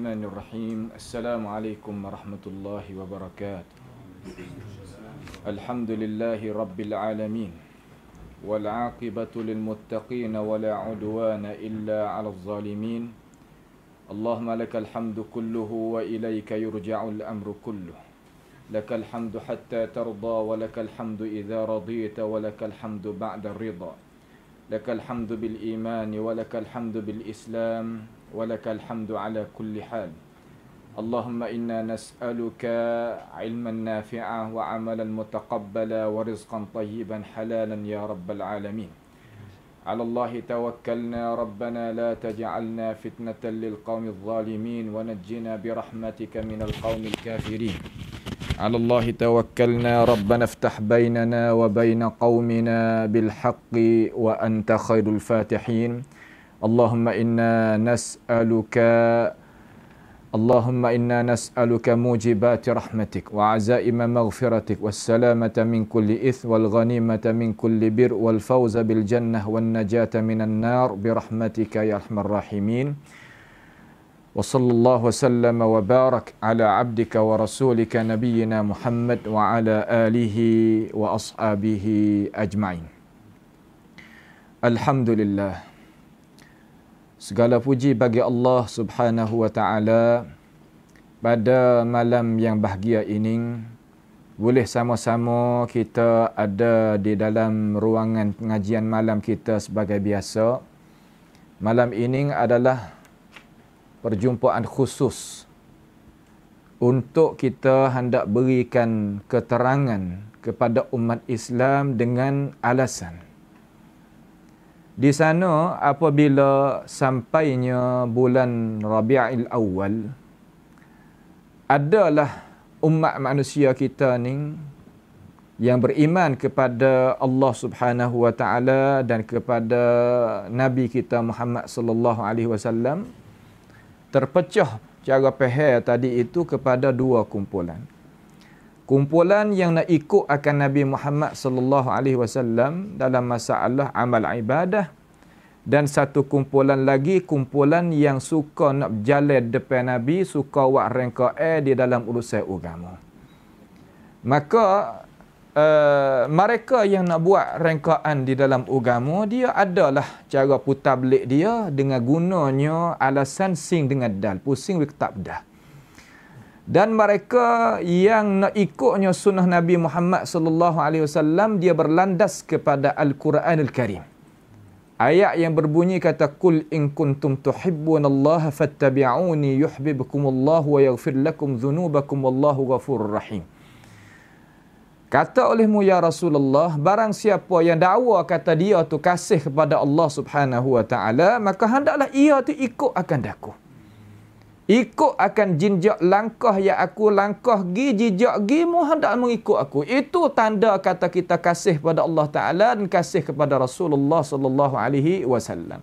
الرحمن الرحيم السلام عليكم ورحمة الله وبركاته الحمد لله رب العالمين والعاقبة للمتقين ولا عدوان إلا على الظالمين اللهم لك الحمد كله وإليك يرجع الأمر كله لك الحمد حتى ترضى ولك الحمد إذا رضيت ولك الحمد بعد الرضا لك الحمد بالإيمان ولك الحمد بالإسلام ولك الحمد على كل حال اللهم إنا نسألك علما نافعا وعملا متقبلا ورزقا طيبا حلالا يا رب العالمين على الله توكلنا ربنا لا تجعلنا فتنة للقوم الظالمين ونجنا برحمتك من القوم الكافرين على الله توكلنا ربنا افتح بيننا وبين قومنا بالحق وأنت خير الفاتحين اللهم إنا نسألك اللهم إنا نسألك موجبات رحمتك وعزائم مغفرتك والسلامة من كل إثم والغنيمة من كل بر والفوز بالجنة والنجاة من النار برحمتك يا أرحم الراحمين وصلى الله وسلم وبارك على عبدك ورسولك نبينا محمد وعلى آله وأصحابه أجمعين الحمد لله Segala puji bagi Allah Subhanahu wa taala pada malam yang bahagia ini boleh sama-sama kita ada di dalam ruangan pengajian malam kita sebagai biasa. Malam ini adalah perjumpaan khusus untuk kita hendak berikan keterangan kepada umat Islam dengan alasan di sana apabila sampainya bulan Rabi'il Awal adalah umat manusia kita ni yang beriman kepada Allah Subhanahu wa taala dan kepada nabi kita Muhammad sallallahu alaihi wasallam terpecah cara peha tadi itu kepada dua kumpulan kumpulan yang nak ikut akan Nabi Muhammad sallallahu alaihi wasallam dalam masalah amal ibadah dan satu kumpulan lagi kumpulan yang suka nak berjalan depan Nabi suka buat rangka A di dalam urusan agama maka uh, mereka yang nak buat rangkaan di dalam agama dia adalah cara putar belik dia dengan gunanya alasan sing dengan dal pusing wik tak bedah dan mereka yang nak ikutnya sunnah Nabi Muhammad sallallahu alaihi wasallam dia berlandas kepada al-Quranul Karim. Ayat yang berbunyi kata kul in kuntum tuhibbun Allah fattabi'uni yuhibbukum Allah wa yaghfir lakum dhunubakum wallahu ghafurur rahim. Kata olehmu ya Rasulullah barang siapa yang dakwa kata dia tu kasih kepada Allah Subhanahu wa taala maka hendaklah ia tu ikut akan daku Ikut akan jinjak langkah yang aku langkah gi jinjak gi mu hendak mengikut aku. Itu tanda kata kita kasih kepada Allah Taala dan kasih kepada Rasulullah sallallahu alaihi wasallam.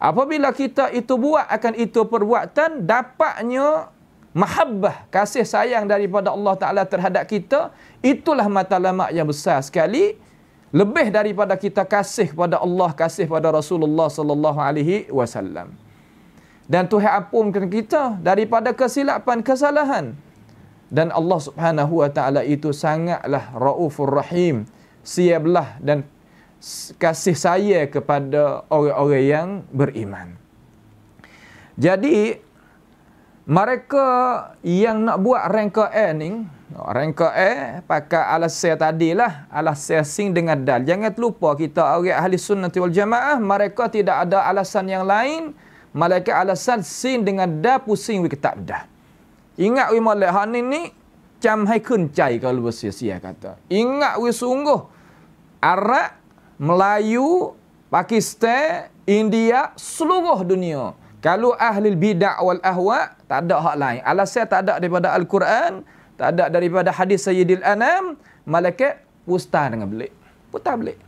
Apabila kita itu buat akan itu perbuatan dapatnya mahabbah kasih sayang daripada Allah Taala terhadap kita itulah matlamat yang besar sekali lebih daripada kita kasih kepada Allah kasih kepada Rasulullah sallallahu alaihi wasallam dan Tuhan ampunkan kita daripada kesilapan kesalahan dan Allah Subhanahu wa taala itu sangatlah raufur rahim siablah dan kasih saya kepada orang-orang yang beriman jadi mereka yang nak buat rangka A ni rangka A pakai alas saya alasya tadilah alasya sing dengan dal jangan terlupa kita orang ahli sunnah wal jamaah mereka tidak ada alasan yang lain malaikat alasan sin dengan da pusing wi ketak dah. Ingat wi malaikat han ni cam hai kencai kalau bersia-sia kata. Ingat wi sungguh Arab, Melayu, Pakistan, India, seluruh dunia. Kalau ahli bidah wal ahwa tak ada hak lain. Alasan tak ada daripada al-Quran, tak ada daripada hadis Sayyidil Anam, malaikat pusta dengan belik. Putar belik.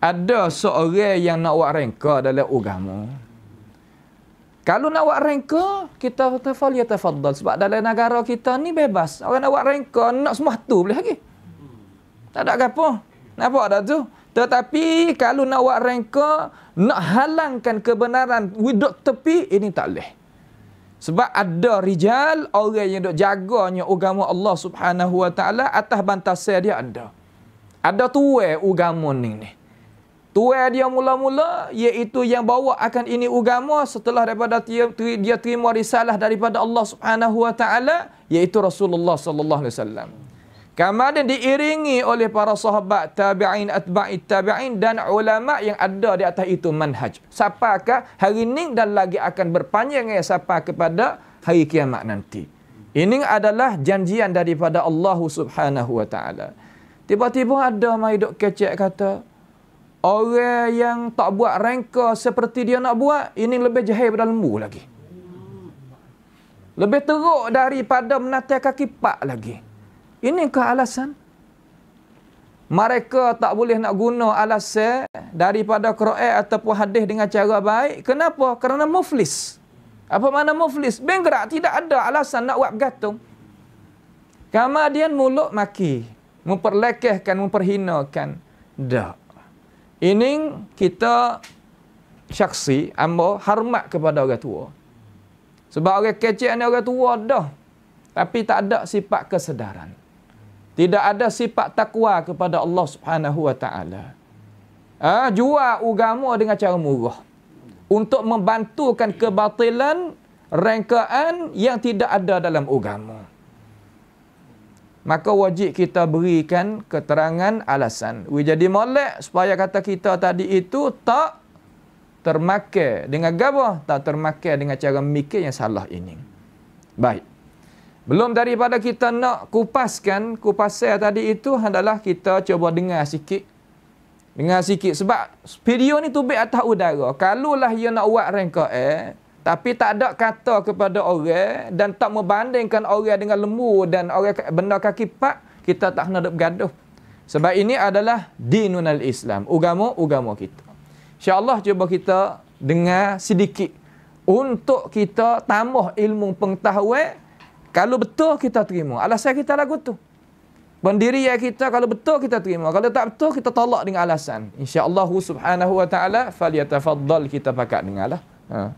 Ada seorang yang nak buat rengka dalam agama. Kalau nak buat rangka, kita tafal ya tafadhal. Sebab dalam negara kita ni bebas. Orang nak buat rangka, nak semua tu boleh lagi. Tak ada apa. nak Nampak tak tu? Tetapi kalau nak buat rangka, nak halangkan kebenaran widuk tepi, ini tak boleh. Sebab ada rijal, orang yang duk jaganya agama Allah subhanahu wa ta'ala atas bantasnya dia ada. Ada tuwe agama ni ni. Tua dia mula-mula iaitu yang bawa akan ini agama setelah daripada dia terima risalah daripada Allah Subhanahu wa taala iaitu Rasulullah sallallahu alaihi wasallam. Kemudian diiringi oleh para sahabat tabi'in atba'i tabi'in dan ulama yang ada di atas itu manhaj. Sapakah hari ini dan lagi akan berpanjang ya sapa kepada hari kiamat nanti. Ini adalah janjian daripada Allah Subhanahu wa taala. Tiba-tiba ada mai dok kecek kata, Orang yang tak buat rangka seperti dia nak buat, ini lebih jahil daripada lembu lagi. Lebih teruk daripada menatih kaki pak lagi. Ini ke alasan? Mereka tak boleh nak guna alasan daripada Quran ataupun hadis dengan cara baik. Kenapa? Kerana muflis. Apa makna muflis? Bengkrak tidak ada alasan nak buat bergantung. Kemudian mulut maki. Memperlekehkan, memperhinakan. Tak. Ini kita syaksi ambo hormat kepada orang tua. Sebab orang kecil ni orang tua dah. Tapi tak ada sifat kesedaran. Tidak ada sifat takwa kepada Allah Subhanahu Wa Taala. Ah ha, jua agama dengan cara murah. Untuk membantukan kebatilan rangkaan yang tidak ada dalam agama maka wajib kita berikan keterangan alasan. We jadi molek supaya kata kita tadi itu tak termakai dengan gabah, tak termakai dengan cara mikir yang salah ini. Baik. Belum daripada kita nak kupaskan, kupasai tadi itu adalah kita cuba dengar sikit. Dengar sikit sebab video ni tubik atas udara. Kalau lah ia nak buat rengkak eh, tapi tak ada kata kepada orang dan tak membandingkan orang dengan lembu dan orang benda kaki pak kita tak nak bergaduh. Sebab ini adalah dinun al-Islam, agama-agama kita. Insya-Allah cuba kita dengar sedikit untuk kita tambah ilmu pengetahuan kalau betul kita terima. Alasan kita lagu tu. Pendiri ya kita kalau betul kita terima. Kalau tak betul kita tolak dengan alasan. Insya Allah subhanahu wa ta'ala faliatafaddal kita pakat dengarlah. Ha.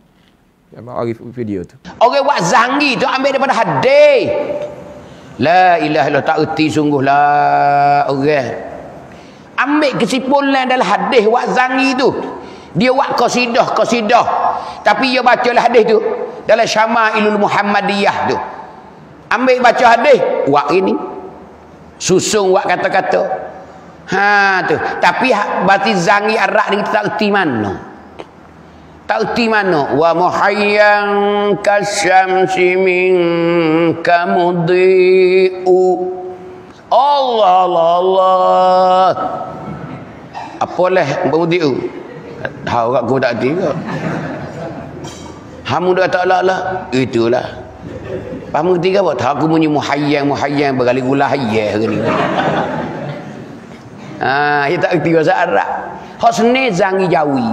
Yang Ma'arif video tu. Orang okay, buat zangi tu ambil daripada hadir. La ilah ilah tak erti sungguh lah orang. Okay. Ambil kesimpulan dalam hadis buat zangi tu. Dia buat kosidah-kosidah. Tapi dia baca lah hadis tu. Dalam syama'ilul muhammadiyah tu. Ambil baca hadis. Buat ini. Susung buat kata-kata. Ha tu. Tapi ha, berarti zangi arak ni kita tak erti mana. Tak erti mana? Wa muhayyan kasyamsi min kamudi'u. Allah, Allah, Allah. Apalah kamudi'u? Hau kat kamu tak erti ke? Hamu dah tak lah lah. Itulah. Paham ketiga apa? Tak aku punya muhayyan, muhayyan. Berkali gula hayyah ke ni. Haa, ah, dia tak erti bahasa Arab. Hosni zangi jawi. zangi jawi.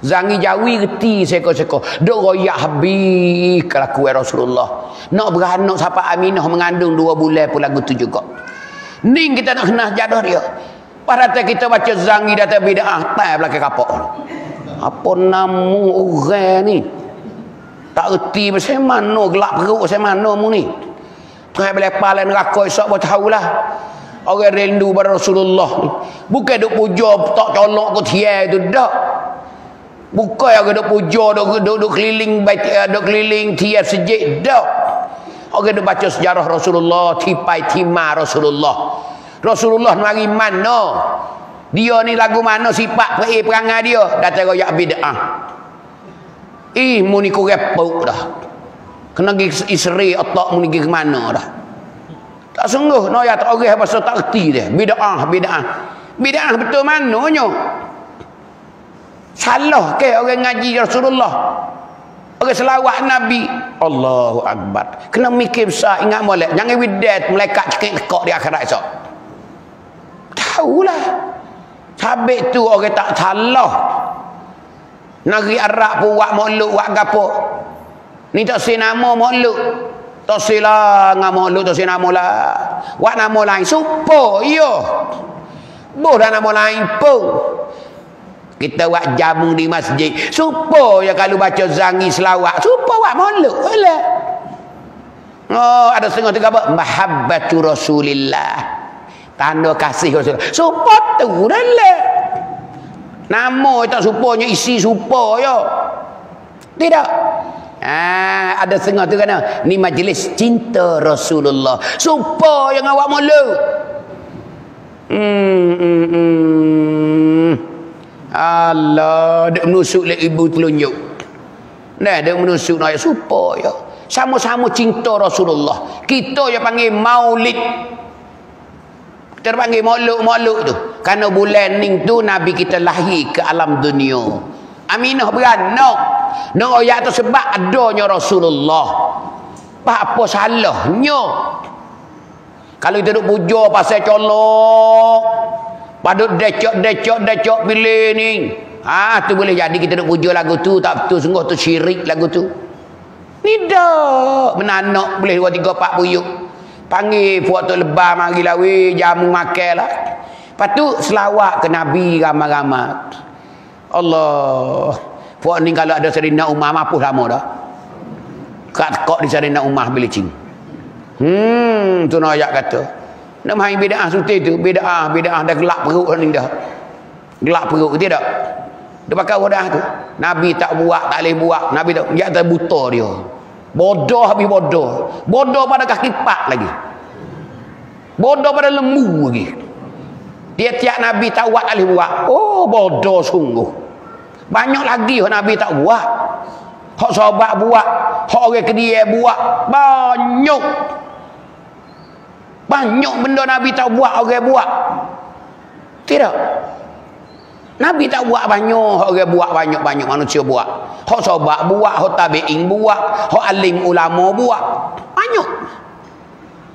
Zangi jawi reti seko-seko. Dok royak habi kelaku Rasulullah. Nak beranak siapa Aminah mengandung dua bulan pun lagu tu juga. Ning kita nak kenal jadah dia. Parata kita baca zangi data bid'ah tai belakang kapok. Apa namu orang ni? Tak reti macam mana gelap perut macam mana mu ni? Tuhan boleh pala neraka esok buat tahulah. Orang rindu pada Rasulullah ni. Bukan duk puja tak colok ke tiang tu dak. Buka yang duk puja, duk, duk, duk keliling eh, duk keliling tiap sejik, duk. Orang duk baca sejarah Rasulullah, tipai timah Rasulullah. Rasulullah mari mana? Dia ni lagu mana sifat peri perangai dia? Datang yak bida'ah. Ih, mu ni kurepuk dah. Kena pergi isri atau mu ni pergi ke mana dah. Tak sungguh, no, ya tak orang pasal tak erti dia. Bida'ah, bida'ah. Bida'ah betul mana nyok? Salah ke orang ngaji Rasulullah? Orang selawat Nabi. Allahu Akbar. Kena mikir besar. Ingat molek. Jangan widat melekat cekik tekak di akhirat esok. lah. Sabit tu orang tak salah. Negeri Arab pun buat mulut, buat gapuk. Ni tak si nama mulut. Tak si lah. Ngam mulut, tak si nama lah. Buat nama lain. Supo, iyo. Buat nama lain pun kita buat jamu di masjid supo ya kalau baca zangi selawat supo buat molek boleh oh ada setengah tiga apa mahabbatu rasulillah tanda kasih rasul supo tu boleh nama itu supanya isi supo ya tidak Ah, ada setengah tu kena. Ni majlis cinta Rasulullah. Supo yang awak mulu. Hmm, hmm, hmm. Allah, dia menusuk le ibu telunjuk. Nah, dia menusuk naik supo ya. Sama-sama cinta Rasulullah. Kita yang panggil Maulid. Kita panggil Maulid-Maulid tu. Karena bulan ni tu Nabi kita lahir ke alam dunia. Aminah beranak. No. no, ya sebab adanya Rasulullah. Apa, apa salahnya? Kalau kita duduk puja pasal colok. Padut decok decok decok pilih ni. Ah ha, tu boleh jadi kita nak puja lagu tu tak betul sungguh tu syirik lagu tu. Ni dah menanak boleh 2 3 4 buyuk. Panggil puak tu lebah, mari lawi, jamu makan lah. Lepas tu selawat ke Nabi ramai-ramai. Allah. Puak ni kalau ada serina umah mampu sama lah dah. Kat kok di serina umah beli cing. Hmm tu nak ayat kata. Nak main bida'ah suti tu. Bida'ah, bida'ah. Dah gelap perut ni dah. Gelap perut. Kata tak? Dia pakai wadah tu. Nabi tak buat, tak boleh buat. Nabi tak. Dia tak buta dia. Bodoh habis bodoh. Bodoh pada kaki pak lagi. Bodoh pada lembu lagi. Dia tiap Nabi tak buat, alih buat. Oh, bodoh sungguh. Banyak lagi yang Nabi tak buat. Hak sahabat buat. Hak orang kedia buat. Banyak banyak benda Nabi tak buat orang okay, buat tidak Nabi tak buat banyak orang okay, buat banyak-banyak manusia buat Ho sobat buat ho tabi'in buat ho alim ulama buat banyak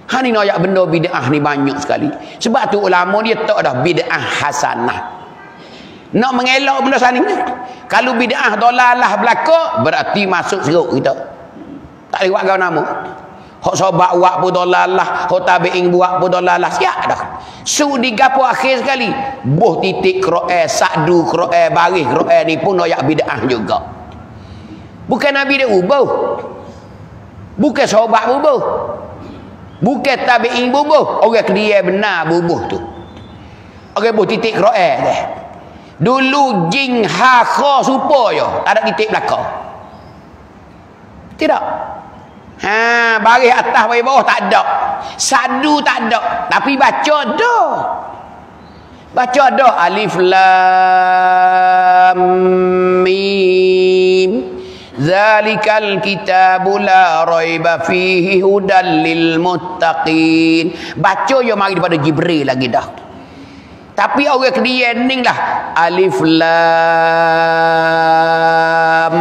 Hani ni ayat benda bid'ah ni banyak sekali sebab tu ulama dia tak dah bid'ah hasanah nak mengelak benda sana ni kalau bid'ah dolalah belaka berarti masuk seruk kita tak boleh buat kau nama Hok sobat buat pun dolalah. Hok tabi'ing buat pun dolalah. Siap dah. Su gapu akhir sekali. Buh titik kro'e, sakdu kro'e, baris kro'e ni pun noyak bida'ah juga. Bukan Nabi dia ubah. Bukan sobat ubah. Bukan tabi'ing ubah. Orang kediai benar bubuh tu. Orang buh titik kro'e dah. Dulu jing ha kha supo yo. Ada titik belakang. Tidak. Ha, baris atas baris bawah tak ada. Sadu tak ada. Tapi baca dah. Baca dah Alif Lam Mim. Zalikal kitabu la raiba fihi hudan lil muttaqin. Baca yo mari daripada Jibril lagi dah. Tapi orang kedieng lah. Alif Lam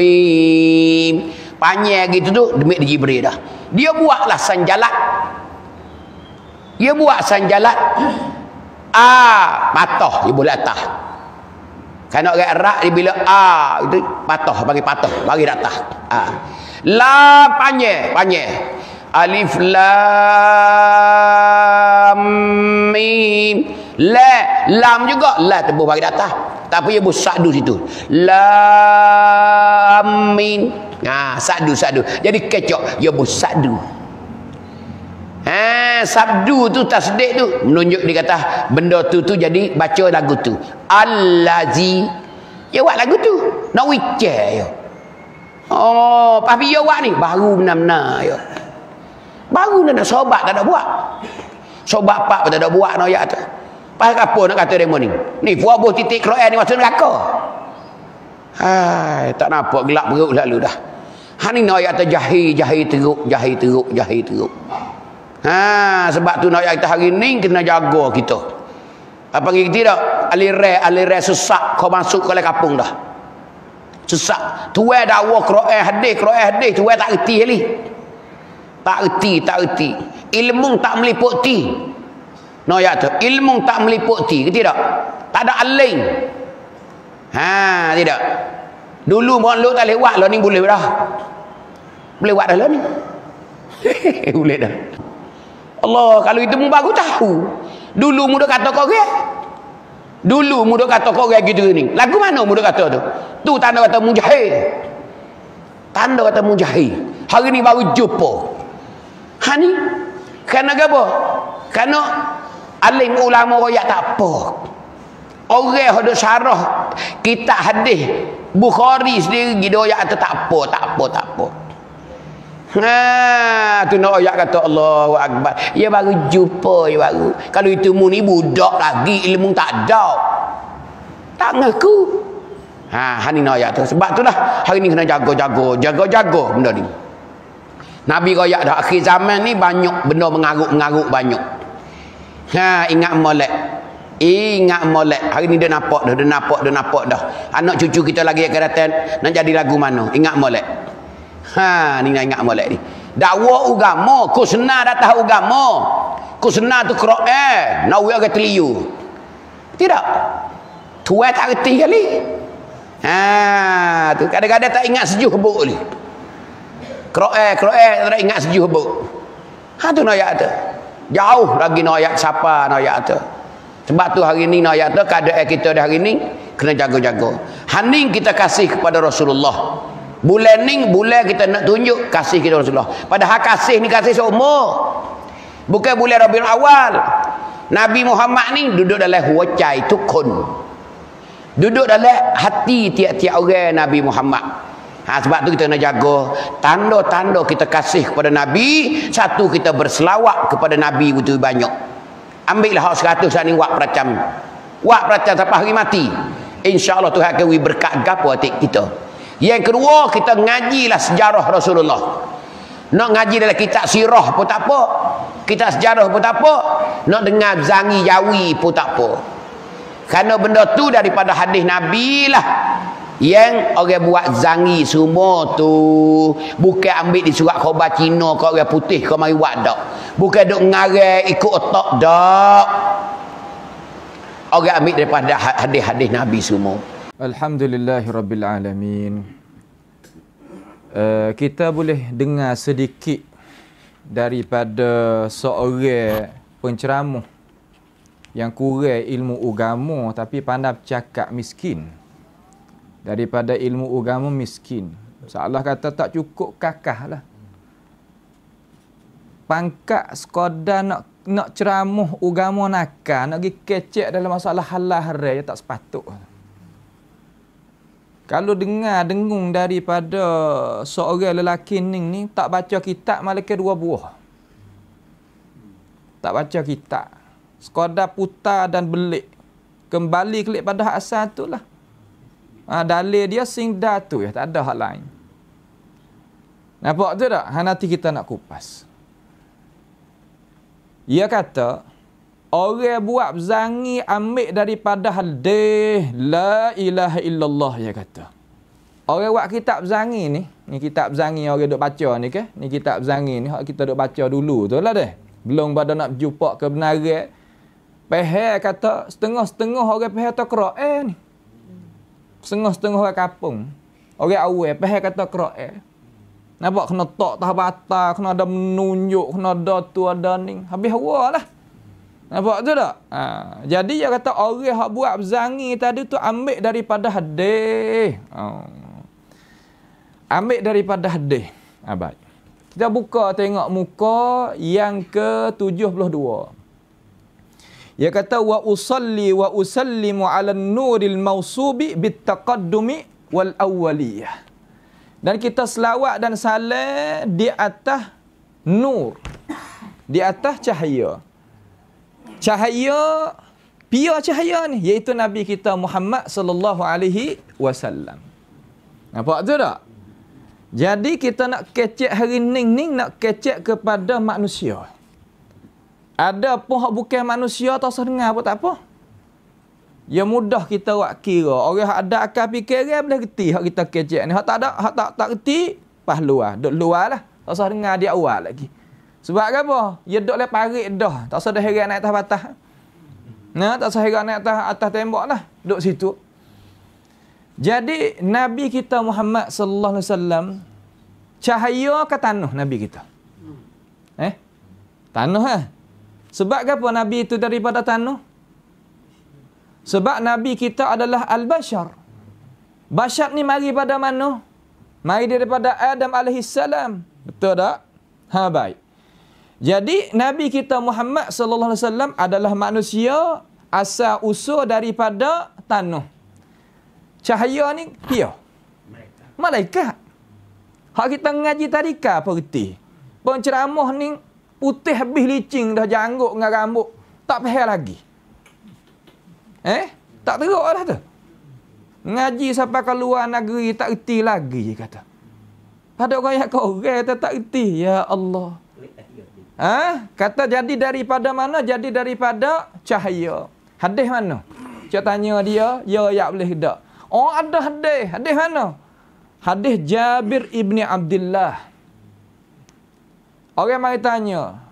Mim panjang gitu tu demi di Jibril dah. Dia buatlah sanjalat. Dia buat sanjalat. Ah, patah di bulat atas. Kan orang erak dia bila ah itu patah bagi patah bagi datah. Ah. La panjang, panjang. Alif lam mim. La lam juga la tebu bagi datah. Tapi ibu bu sadu situ. Lam mim. Ha, sadu, sadu. Jadi kecok. Ya bu, sadu. Ha, sabdu tu tasdik tu. Menunjuk dia kata, benda tu tu jadi baca lagu tu. Al-lazi. Ya buat lagu tu. Nak wicah ya. Oh, tapi ya buat ni. Baru benar-benar ya. Baru nak ada sobat tak ada buat. Sobat pak tak ada buat. No, ya, tu. Pasal apa nak kata demo ni? Ni, buah buah titik kroen ni masa neraka. Hai, tak nampak gelap perut lalu dah. Hani nak ayat jahi, jahi teruk, jahi teruk, jahi teruk. Ha, sebab tu nak ayat hari ni kena jaga kita. Apa yang kita tak? Alirai, alirai sesak kau masuk ke kampung dah. Sesak. Tua dakwah kera'ah hadis, kera'ah hadis. tuai tak erti ni. Tak erti, tak erti. Ilmu tak meliputi. Nak ayat tu. Ilmu tak meliputi. Kita tidak. Tak ada alim. Ha, Tidak. Dulu mohon lu tak lewat lah ni boleh dah. Boleh buat dah lah ni. boleh dah. Allah kalau itu mu baru tahu. Dulu muda kata kau ke? Dulu muda kata kau ke gitu ni. Lagu mana muda kata tu? Tu tanda kata mujahid. Tanda kata mujahid. Hari ni baru jumpa. Ha ni? Kerana apa? Kerana alim ulama royak tak apa orang hendak syarah kitab hadis Bukhari sendiri gitu ayat kata tak apa, tak apa, tak apa. Ha, tu nak ayat kata Allahu Akbar. Ya baru jumpa ya baru. Kalau itu mu ni budak lagi ilmu tak ada. Tak ngaku. Ha, hari ni ayat tu. Sebab tu lah hari ni kena jaga-jaga, jaga-jaga benda ni. Nabi kaya dah akhir zaman ni banyak benda mengaruk-mengaruk banyak. Ha, ingat molek. Ingat molek. Hari ni dia nampak dah. Dia nampak, dia nampak dah. Anak cucu kita lagi akan datang. Nak jadi lagu mana. Ingat molek. Ha, ni nak ingat molek ni. Dakwa ugamo. Kusna dah datang ugamo. Kusna tu kerok eh. Nak uya ke teliu. Tidak. Tua tak kerti kali. Ha, tu kadang-kadang tak ingat sejuk buk ni. Kerok eh, kerok eh. Tak ingat sejuk buk. Ha, tu nak ayat tu. Jauh lagi nak ayat siapa nak ayat tu. Sebab tu hari ni nak kata keadaan kita dah hari ni kena jaga-jaga. Hening kita kasih kepada Rasulullah. Bulan ni bulan kita nak tunjuk kasih kita Rasulullah. Padahal kasih ni kasih seumur. Bukan bulan Rabiul Awal. Nabi Muhammad ni duduk dalam huwacai kun. Duduk dalam hati tiap-tiap orang Nabi Muhammad. Ha, sebab tu kita nak jaga tanda-tanda kita kasih kepada Nabi. Satu kita berselawat kepada Nabi itu banyak ambil lah 100 saat ni wak peracam wak peracam sampai hari mati insyaAllah Tuhan akan berkat gapa atik kita yang kedua kita ngajilah sejarah Rasulullah nak ngaji dalam kitab sirah pun tak apa kitab sejarah pun tak apa nak dengar zangi yawi pun tak apa kerana benda tu daripada hadis Nabi lah yang orang buat zangi semua tu bukan ambil di surat khabar Cina kau orang putih kau mari buat dak bukan duk ngarai ikut otak dak orang ambil daripada ha- hadis-hadis nabi semua alhamdulillah rabbil alamin uh, kita boleh dengar sedikit daripada seorang penceramah yang kurang ilmu agama tapi pandai cakap miskin daripada ilmu agama miskin. Salah kata tak cukup kakah lah. Pangkat sekodah nak nak ceramuh agama nakal, nak pergi kecek dalam masalah halah haram yang tak sepatut. Kalau dengar dengung daripada seorang lelaki ni ni tak baca kitab malaikat dua buah. Tak baca kitab. Sekodah putar dan belik. Kembali kelik pada hak asal lah. Ha, dalil dia sing datu ya, tak ada hal lain. Nampak tu tak? Ha, nanti kita nak kupas. Ia kata, orang buat zangi ambil daripada hadih la ilaha illallah, ia kata. Orang buat kitab zangi ni, ni kitab zangi orang duk baca ni ke? Ni kitab zangi ni, kita duk baca dulu tu lah deh. Belum pada nak jumpa kebenaran. Peher kata, setengah-setengah orang peher tak kera. Eh ni, setengah-setengah orang kampung. Orang awal, eh, pasal kata kerak eh. Nampak kena tok tah bata, kena ada menunjuk, kena ada tu ada ni. Habis hawa lah. Nampak tu tak? Ha. Jadi dia kata orang yang buat zangi tadi tu ambil daripada hadih. Ha. Ambil daripada hadih. Ha, baik. Kita buka tengok muka yang ke-72. 72. Ia kata wa usalli wa usallimu ala nuril mausubi bitaqaddumi wal awwaliyah. Dan kita selawat dan salam di atas nur. Di atas cahaya. Cahaya pia cahaya ni iaitu nabi kita Muhammad sallallahu alaihi wasallam. Nampak tu tak? Jadi kita nak kecek hari ning-ning nak kecek kepada manusia. Ada pun hak bukan manusia tak usah dengar pun tak apa. Ya mudah kita buat kira. Orang hak ada akal fikiran boleh reti hak kita kecek ni. Hak tak ada, hak tak tak reti, pas luar. Dok luar lah. Tak usah dengar dia awal lagi. Sebab apa? Ya dok le parik dah. Tak usah dah heran naik atas batas. Nah, tak usah heran naik atas atas tembok lah. Dok situ. Jadi Nabi kita Muhammad sallallahu alaihi wasallam cahaya ke tanah Nabi kita. Eh? Tanah lah. Eh? Sebab apa Nabi itu daripada tanah? Sebab Nabi kita adalah Al-Bashar. Bashar ni mari pada mana? Mari daripada Adam alaihissalam. Betul tak? Ha baik. Jadi Nabi kita Muhammad sallallahu alaihi wasallam adalah manusia asal usul daripada tanah. Cahaya ni dia. Malaikat. Hak kita ngaji tadi ke apa reti? Penceramah ni putih habis licin dah janggut dengan rambut tak payah lagi eh tak teruk lah tu ngaji sampai ke luar negeri tak reti lagi dia kata Ada orang yang kau korek tak reti ya Allah Ah, ha? kata jadi daripada mana? Jadi daripada cahaya. Hadis mana? Cik tanya dia, ya ya boleh tak? Oh ada hadis. Hadis mana? Hadis Jabir Ibni Abdullah. Orang mari tanya,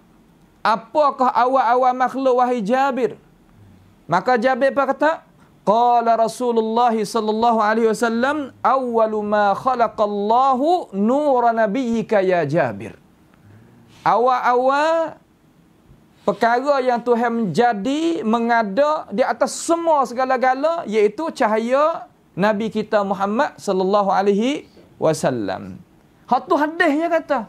apakah awal-awal makhluk wahai Jabir? Maka Jabir apa kata? Qala Rasulullah sallallahu alaihi wasallam awwalu ma khalaqa Allahu nura nabiyyika ya Jabir. Awal-awal perkara yang Tuhan menjadi mengada di atas semua segala-gala iaitu cahaya Nabi kita Muhammad sallallahu alaihi wasallam. Hatu hadisnya kata,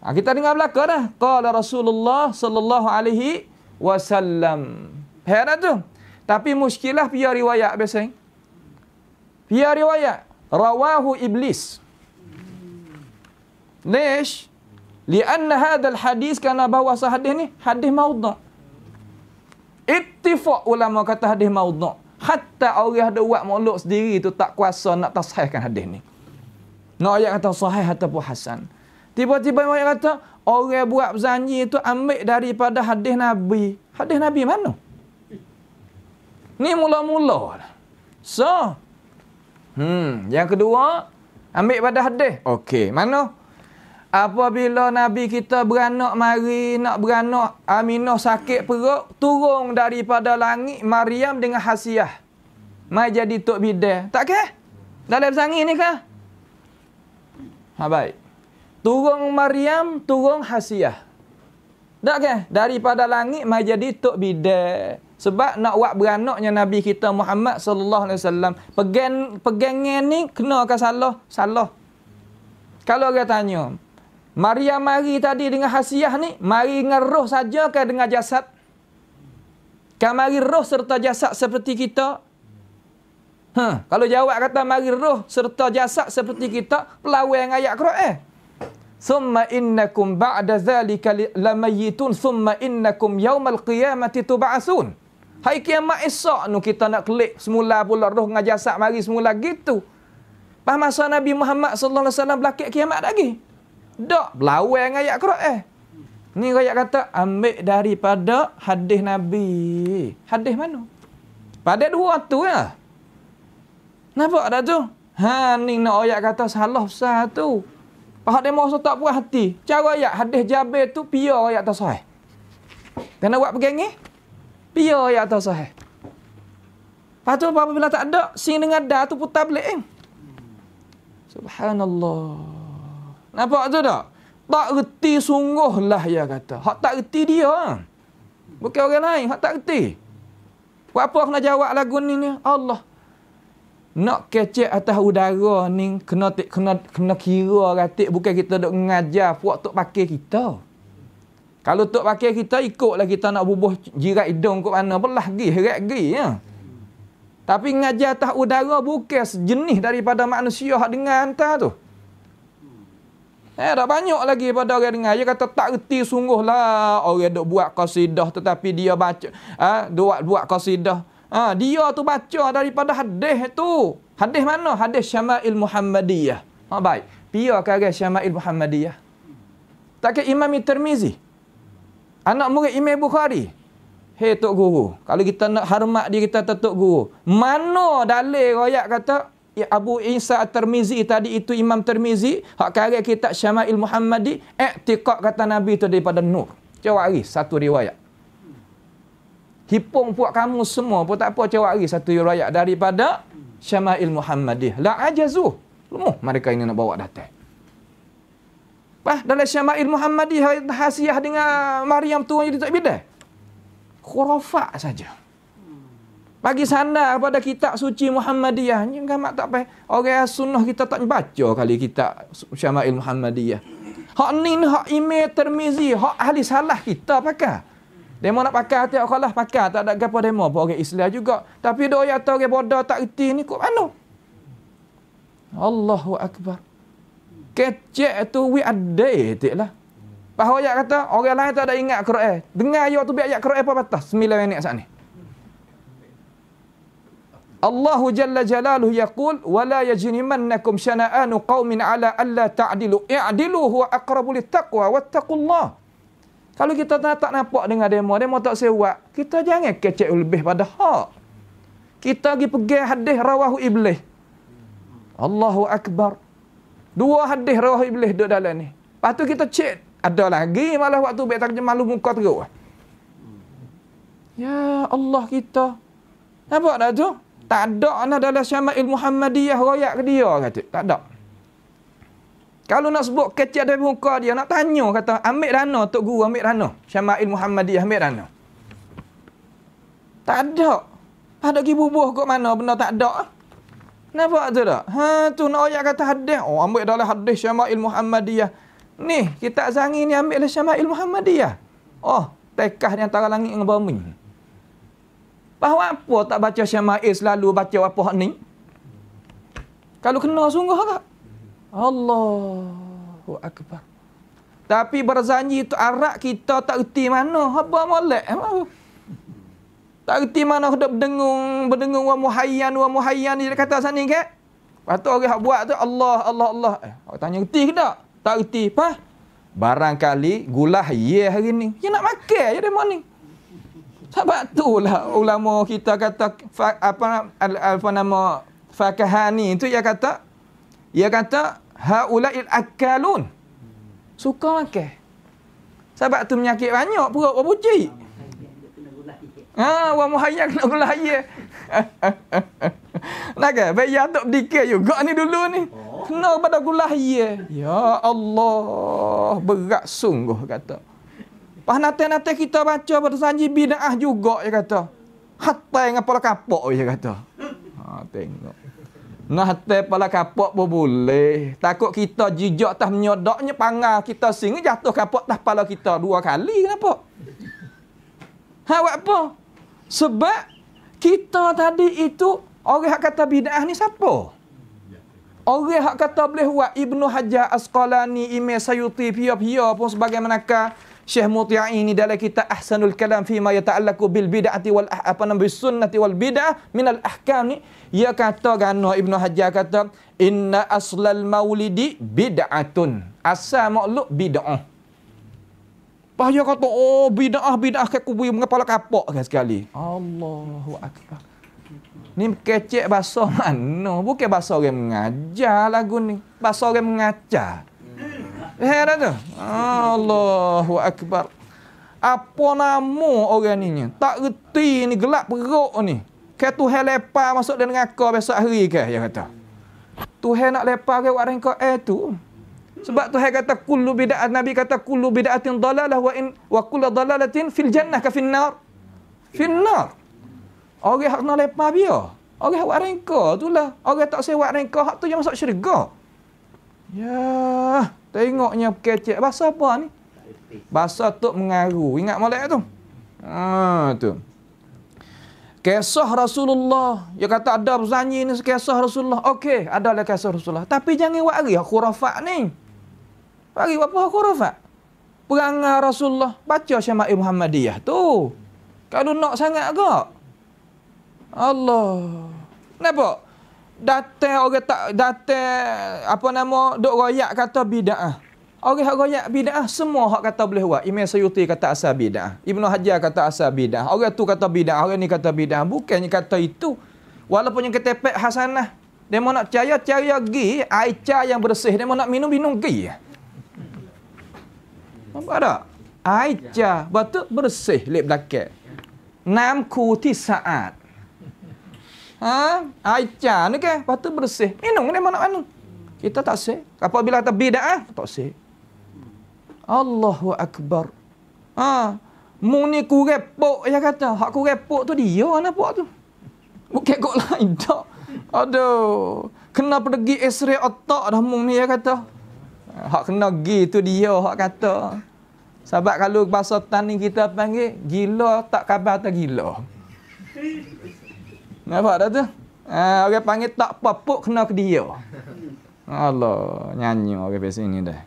Ha, kita dengar belaka dah. Qala Rasulullah sallallahu alaihi wasallam. Faham tak tu? Tapi muskilah pia riwayat biasa ni. Pia riwayat. Rawahu Iblis. Nish. Lianna hadal hadis kerana bahawa sahadis ni hadis maudna. Ittifak ulama kata hadis maudna. Hatta orang ada buat makhluk sendiri tu tak kuasa nak tasahihkan hadis ni. Nak ayat kata sahih ataupun hasan. Tiba-tiba orang kata, orang buat janji itu ambil daripada hadis Nabi. Hadis Nabi mana? Ni mula-mula. So, hmm, yang kedua, ambil pada hadis. Okey, mana? Apabila Nabi kita beranak mari, nak beranak Aminah sakit perut, turun daripada langit Maryam dengan hasiah. Mai jadi tok bidah. Tak ke? Dalam sangi ni ke? Ha baik. Turun Maryam, turun Hasiah. Tak ke? Daripada langit mai jadi tok bidah. Sebab nak buat beranaknya Nabi kita Muhammad sallallahu alaihi wasallam. Pegang pegangan ni kena ke salah? Salah. Kalau orang tanya, Maryam mari tadi dengan Hasiah ni, mari dengan roh saja ke dengan jasad? Kan mari roh serta jasad seperti kita? Hmm. Huh. Kalau jawab kata mari roh serta jasad seperti kita, pelawai dengan ayat Quran. Eh? Thumma innakum ba'da zalika lamayitun thumma innakum yawmal qiyamati tub'asun. Hai kiamat esok nu kita nak kelik semula pula roh dengan jasad mari semula gitu. Pas masa Nabi Muhammad sallallahu alaihi wasallam belakik kiamat lagi. Dak belawai dengan ayat Quran. Eh. Ni ayat kata ambil daripada hadis Nabi. Hadis mana? Pada dua tu ya. Nampak dah tu? Ha ni nak ayat kata salah besar Hak demo so tak puas hati. Cara ayat hadis Jabir tu pia ayat atas sahih. Dan awak pegang ni? Pia ayat atas sahih. Lepas tu apabila tak ada, sing dengan dah tu putar balik. Eh? Subhanallah. Nampak tu tak? Tak reti lah ya kata. Hak tak reti dia. Ha. Bukan orang lain, hak tak reti. Buat apa aku nak jawab lagu ni ni? Allah nak kecek atas udara ni kena kena kena kira katik bukan kita dok mengajar buat tok pakai kita. Kalau tok pakai kita ikutlah kita nak bubuh jirat hidung ke mana belah gi herat gi ya. Tapi mengajar atas udara bukan sejenis daripada manusia hak dengar hantar tu. Eh, dah banyak lagi pada orang dengar. Dia kata tak reti sungguhlah orang duk buat kasidah tetapi dia baca. Ha, duk buat kasidah. Ha, dia tu baca daripada hadis tu. Hadis mana? Hadis Syama'il Muhammadiyah. Ha, baik. Pia kare Syama'il Muhammadiyah. Tak ke Imam Tirmizi. Anak murid Imam Bukhari. Hei Tok Guru. Kalau kita nak hormat dia kita Tok Guru. Mana dalil royak kata ya, Abu Isa Tirmizi tadi itu Imam Tirmizi. Hak kare kitab Syama'il Muhammadiyah. Eh Iktiqat kata Nabi tu daripada Nur. Jawab lagi satu riwayat hipung puak kamu semua pun tak apa cawak lagi satu riwayat daripada Syama'il Muhammadiyah. La ajazu. Lemuh mereka ini nak bawa datang. Bah, dalam Syama'il Muhammadiyah hasiah dengan Maryam tu jadi tak beda. Khurafat saja. Bagi sana pada kitab suci Muhammadiyah ni gamak tak payah. Orang okay, sunnah kita tak baca kali kita Syama'il Muhammadiyah. Hak ni hak Imam Tirmizi, hak ahli salah kita pakai. Demo nak pakai hati Allah lah pakai tak ada gapo demo pun orang Islam juga. Tapi dia ayat orang bodoh tak reti ni kok mano? Allahu akbar. Kecek tu we ada tik lah. Bahawa Pak ayat kata orang lain tak ada ingat Quran. Dengar ayat tu biar ayat Quran apa batas 9 minit saat ni. Allahu jalla jalaluhu yaqul wala yajrimannakum shana'anu qaumin ala alla ta'dilu i'dilu huwa aqrabu lit taqwa wattaqullah. Kalau kita tak, tak nampak dengan demo, demo tak sewa, kita jangan kecek lebih pada hak. Kita pergi pergi hadis rawahu iblis. Allahu Akbar. Dua hadis rawahu iblis duduk dalam ni. Lepas tu kita cek, ada lagi malah waktu baik tak malu muka teruk. Ya Allah kita. Nampak tak tu? Tak ada lah dalam syama'il Muhammadiyah royak ke dia kata. Tak ada. Kalau nak sebut kecil dari muka dia, nak tanya, kata, ambil dana, Tok Guru, ambil dana. Syamail Muhammadiyah, ambil dana. Tak ada. Tak ada kibubuh kot mana, benda tak ada. Nampak tu tak? Ha, tu nak ayat kata hadis. Oh, ambil dalam hadis Syamail Muhammadiyah. Ni, kita zangi ni ambil dalam Syamail Muhammadiyah. Oh, tekah di antara langit dengan bumi. Bahawa apa tak baca Syamail selalu baca apa ni? Kalau kena sungguh tak? Allahu Akbar. Tapi berzanji itu arak kita tak reti mana. Habar molek. Tak reti mana kita berdengung. Berdengung wa muhayyan, wa muhayyan. Dia kata sana kan? Lepas tu orang yang buat tu Allah, Allah, Allah. Eh, orang tanya reti ke tak? Tak reti. Apa? Barangkali gulah ye hari ni. Dia nak makan je dia morning. Sebab tu lah ulama kita kata apa, apa, apa nama fakahani tu dia kata ia kata, haulail akalun. Suka makan. Sebab tu menyakit banyak perut orang buci. Ha, orang muhayyah kena gula ayah. Nak ke? Baik yang tak berdikir juga ni dulu ni. Kena pada gula ayah. Ya Allah, berat sungguh kata. Pas nanti-nanti kita baca pada sanji bina'ah juga, dia kata. Hatta yang apalah kapok, dia kata. Ha, tengok. Nah hati pala kapok pun boleh. Takut kita jijak tak menyodoknya pangal kita sing jatuh kapok tak pala kita dua kali kenapa? Ha apa? Sebab kita tadi itu orang hak kata bid'ah ni siapa? Orang hak kata boleh buat Ibnu Hajar Asqalani imeh Sayuti pia-pia pun sebagai manakah Syekh Muti'i ini dalam kitab Ahsanul Kalam fi ma yata'allaqu bil bid'ati wal ah, apa nama sunnati wal bid'ah min al ahkam ni Ya kata gano Ibnu Hajar kata inna aslal maulidi bid'atun asal makhluk bid'ah Bahaya kata, oh bid'ah, bid'ah, kaya kubu yang kapok kan sekali. Allahu Akbar. Ni kecek bahasa mana? Bukan bahasa orang mengajar lagu ni. Bahasa orang mengajar. Heran tu. Allahu akbar. Apa nama orang ini? Tak reti ni gelap perut ni. Ke Tuhan lepa masuk dia dengan kau besok hari ke? Dia kata. Tuhan nak lepa ke orang yang kau eh tu? Sebab Tuhan kata kullu bid'at Nabi kata kullu bid'atin dalalah wa in wa kullu dalalatin fil jannah ka finnar. Finnar. Orang yang nak lepa biar. Orang yang orang kau tu lah. Orang tak sewa orang hak tu yang masuk syurga. Ya, tengoknya kecek bahasa apa ni? Bahasa tok mengaru. Ingat molek tu. Ha tu. Kisah Rasulullah. Dia kata ada bernyanyi ni kisah Rasulullah. Okey, ada lah kisah Rasulullah. Tapi jangan wari khurafat ni. Wari apa khurafat? Perangai Rasulullah. Baca Syama'i Muhammadiyah tu. Kalau nak sangat kak. Allah. Kenapa? datang orang tak datang apa nama duk royak kata bidah. Orang hak royak bidah semua hak kata boleh buat. Imam Suyuti kata asal bidah. Ibnu Hajar kata asal bidah. Orang tu kata bidah, orang ni kata bidah. Bukannya kata itu. Walaupun yang ketepek hasanah. Dia mau nak cari, cari lagi air cah yang bersih. Dia mau nak minum, minum lagi. Nampak tak? Air cah. Lepas bersih lep belakang. Nam ku ti saat. Ha? Aicha ni kan? Lepas tu bersih. Minum eh, ni mana mana. Kita tak sih. Apabila kata bidah eh? ah, tak sih. Allahu akbar. Ha. Mu ni ku repok ya kata. Hak ku repok tu dia anak lah buat tu. Bukan kok lain tak. Aduh. Kena pergi esri otak dah mu ni ya kata. Hak kena gi tu dia hak kata. Sebab kalau bahasa tani kita panggil gila tak kabar tak gila. Nampak tak tu? Ha, orang panggil tak papuk kena ke dia. Allah, nyanyi orang biasa ini dah.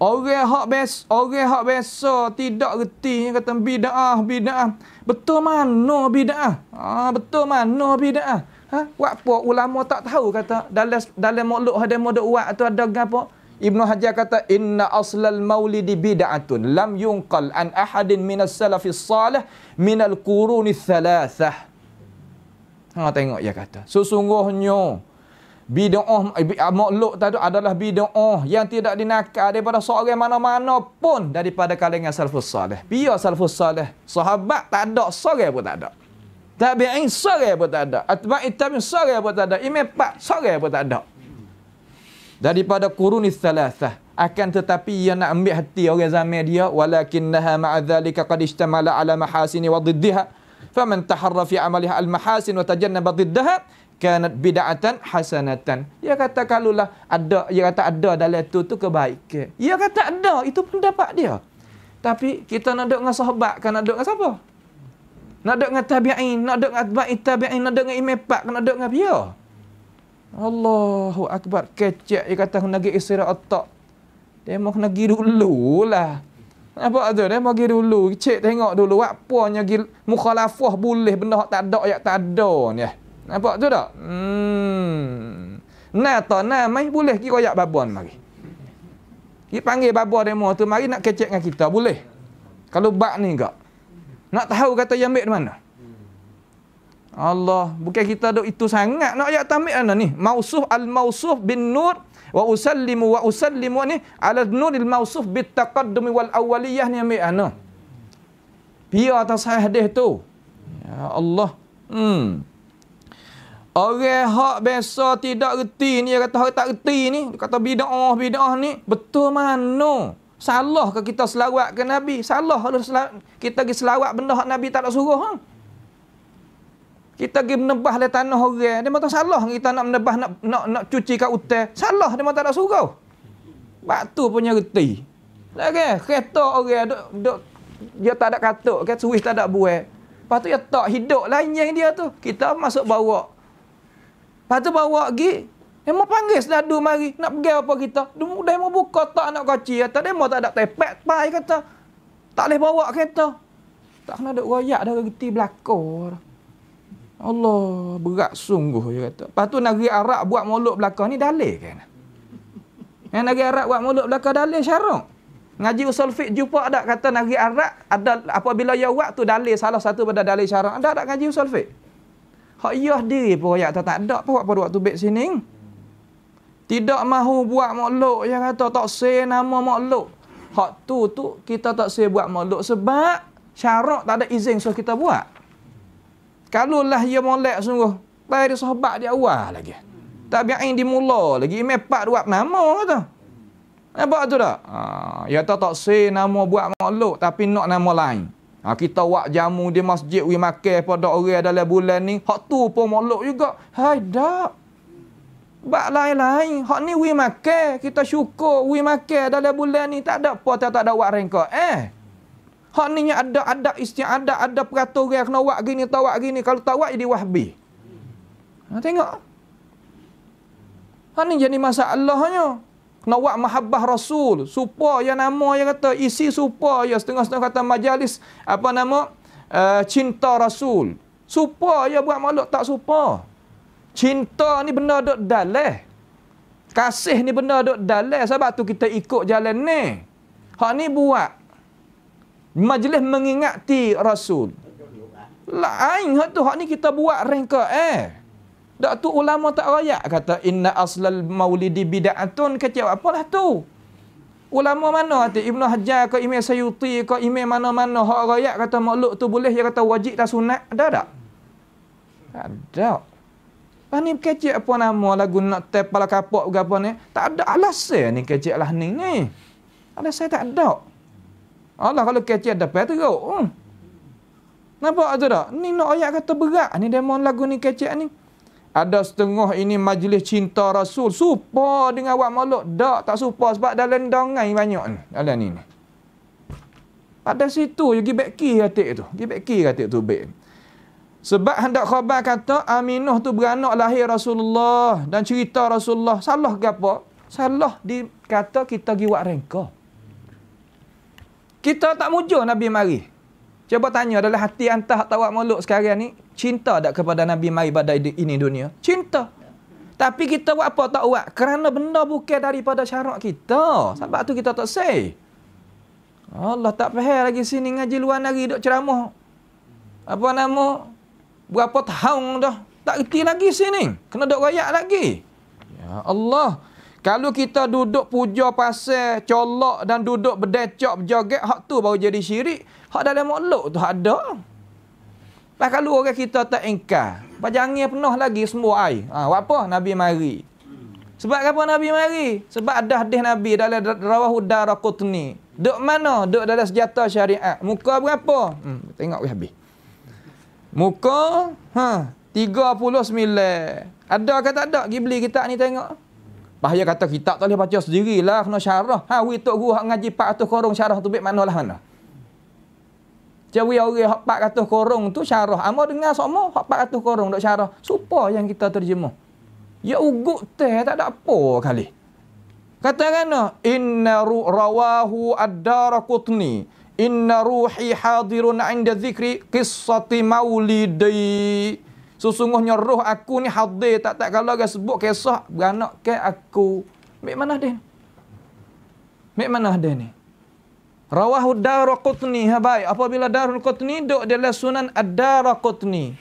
Orang hak bes, orang hak biasa tidak reti kata bidah, bidah. Betul mana bidah? Ah, ha, betul mana bidah? Ha, buat apa ulama tak tahu kata dalam dalam makhluk ada modok wak tu ada apa? Ibnu Hajar kata inna aslal maulid bid'atun lam yunqal an ahadin min as-salafis salih min al-quruni Ha tengok ya kata. Sesungguhnya bid'ah eh, ah, makhluk tadi adalah bid'ah yang tidak dinakal daripada seorang mana-mana pun daripada kalangan salafus saleh. Biar salafus saleh, sahabat tak ada, seorang pun tak ada. Tabi'in seorang pun tak ada. Atba'i tabi'in seorang pun tak ada. Imam Pak seorang pun tak ada. Daripada kurun istalasah. Akan tetapi ia nak ambil hati orang zaman dia. Walakinnaha ma'adhalika qad ishtamala ala mahasini wa diddiha faman taharra fi amalihi al-mahasin wa tajannaba diddah kanat bid'atan hasanatan dia kata kalulah ada dia kata ada dalam itu tu kebaikan dia kata ada itu pendapat dia tapi kita nak dok dengan sahabat kan nak duduk dengan siapa nak dok dengan tabi'in nak dok dengan atba'i tabi'in nak dok dengan imam pak kan nak duduk dengan dia Allahu akbar kecek dia kata nak pergi istirahat tak dia mau kena pergi dululah apa tu dia bagi dulu, cek tengok dulu apa nya gil mukhalafah boleh benda hak tak ada ya tak ada ni. Nampak tu tak? Hmm. Nah to na, mai boleh ki royak babon mari. Ki panggil babon demo tu mari nak kecek dengan kita boleh. Kalau bak ni gak. Nak tahu kata yang ambil di mana? Allah, bukan kita dok itu sangat nak ayat tamik mana ni? Mausuf al-mausuf bin nur wa usallimu wa usallimu ni ala nuril mausuf bit taqaddumi wal awwaliyah ni ambil ana ah, pia atas hadis tu ya Allah hmm orang hak biasa tidak reti ni kata hak tak reti ni kata bidah bidah ni betul mano salah ke kita selawat ke nabi salah kalau kita pergi selawat benda hak nabi tak nak suruh ha? kita pergi menebah le lah tanah orang dia mata salah kita nak menebah nak nak, nak cuci kat hutan salah dia mata tak suruh bab tu punya reti lagi kereta orang dok duk dia tak ada katuk kan suis tak ada buai lepas tu dia tak hidup lain yang dia tu kita masuk bawa lepas tu bawa pergi dia mau panggil sedadu mari nak pergi apa kita dia, dia mau buka tak nak kaci atau dia mau tak ada tepek, pai kata tak boleh bawa kereta tak kena duk royak dah reti belakang Allah berat sungguh dia kata. Lepas tu negeri Arab buat molok belakang ni dalih kan. Yang negeri Arab buat molok belakang dalih syarak. Ngaji usul fiqh jumpa ada kata negeri Arab ada apabila ia buat tu dalih salah satu pada dalih syarak. Ada tak ngaji usul fiqh? Hak iyah diri pun ayat tak ada apa buat pada waktu baik sini. Tidak mahu buat molok yang kata tak say nama molok. Hak tu tu kita tak say buat molok sebab syarak tak ada izin so kita buat. Kalaulah ia molek sungguh, tak ada sahabat di awal lagi. Tak biar dimula lagi. Ini empat buat nama kata. Nampak eh, tu tak? Ha, ah, ya ia tak tak say nama buat makhluk tapi nak nama lain. Ha, kita buat jamu di masjid, we makan pada orang dalam bulan ni. Hak tu pun makhluk juga. Hai, tak. Bak lain-lain. Hak ni we makan. Kita syukur we makan dalam bulan ni. Tak ada apa, tak, tak ada buat rengkau. Eh, Hak ni ada adab istiadat, ada peraturan kena buat gini, tak buat gini. Kalau tak buat, jadi wahbi. Ha, tengok. Ha, ni jadi masalahnya. Kena buat mahabbah Rasul. yang nama yang kata, isi supaya setengah-setengah kata majalis, apa nama, uh, cinta Rasul. Supaya buat makhluk tak supaya. Cinta ni benda dok dalih. Kasih ni benda dok dalih. Sebab tu kita ikut jalan ni. Hak ni buat majlis mengingati rasul lain lah, hak tu hak ni kita buat rangka eh dak tu ulama tak rayak kata inna aslal maulidi bid'atun kecil apalah tu ulama mana hati ibnu hajar ke imam sayuti ke imam mana-mana hak rayak kata makhluk tu boleh ya kata wajib dah sunat ada tak ada Lepas ni kecil apa nama lagu nak tepal kapok ke apa ni. Tak ada alasan ni kecik lah ni ni. Alasan tak ada. Allah kalau kecil depan teruk. Hmm. Nampak tu tak? Ni nak ayat kata berat. Ni dia lagu ni kecil ni. Ada setengah ini majlis cinta Rasul. Supa dengan awak makhluk. Tak, tak supa. Sebab dalam dongan banyak ni. Dalam ni ni. Pada situ je pergi back key katik tu. Pergi back key katik tu. Back. Sebab hendak khabar kata Aminah tu beranak lahir Rasulullah. Dan cerita Rasulullah. Salah ke apa? Salah dikata kita pergi buat rengkau. Kita tak mujur Nabi mari. Cuba tanya adalah hati antah tawa muluk sekarang ni, cinta tak kepada Nabi mari pada ini dunia? Cinta. Tapi kita buat apa tak buat? Kerana benda bukan daripada syarat kita. Sebab tu kita tak say. Allah tak faham lagi sini ngaji luar negeri duk ceramah. Apa nama? Berapa tahun dah. Tak reti lagi sini. Kena duk rakyat lagi. Ya Allah. Kalau kita duduk puja pasal colok dan duduk berdecok berjoget hak tu baru jadi syirik. Hak dalam makhluk tu ada. Pas kalau orang kita tak ingkar, pajangnya penuh lagi semua air. Ha, buat apa Nabi mari? Sebab apa Nabi mari? Sebab ada hadis Nabi dalam rawahu Daraqutni. Duk mana? Duk dalam sejata syariat. Muka berapa? Hmm, tengok habis. Muka ha 39. Ada ke tak ada? Gi kita ni tengok. Bahaya kata kitab tak boleh baca lah, kena syarah. Ha wi tok guru hak ngaji 400 korong syarah tu bet manalah mana. Jawi orang hak 400 korong tu syarah. Amo dengar semua hak 400 korong dok syarah. Supa yang kita terjemah. Ya ugut teh tak ada apa kali. Kata kan inna ru rawahu ad-darqutni inna ruhi hadirun 'inda dzikri qissati maulidi Sesungguhnya roh aku ni hadir tak tak kalau dia sebut kisah beranak ke aku. Mek mana dia ni? Mek mana dia ni? Rawahu Daraqutni. Ha baik, apabila Daraqutni duk dalam Sunan Ad-Daraqutni.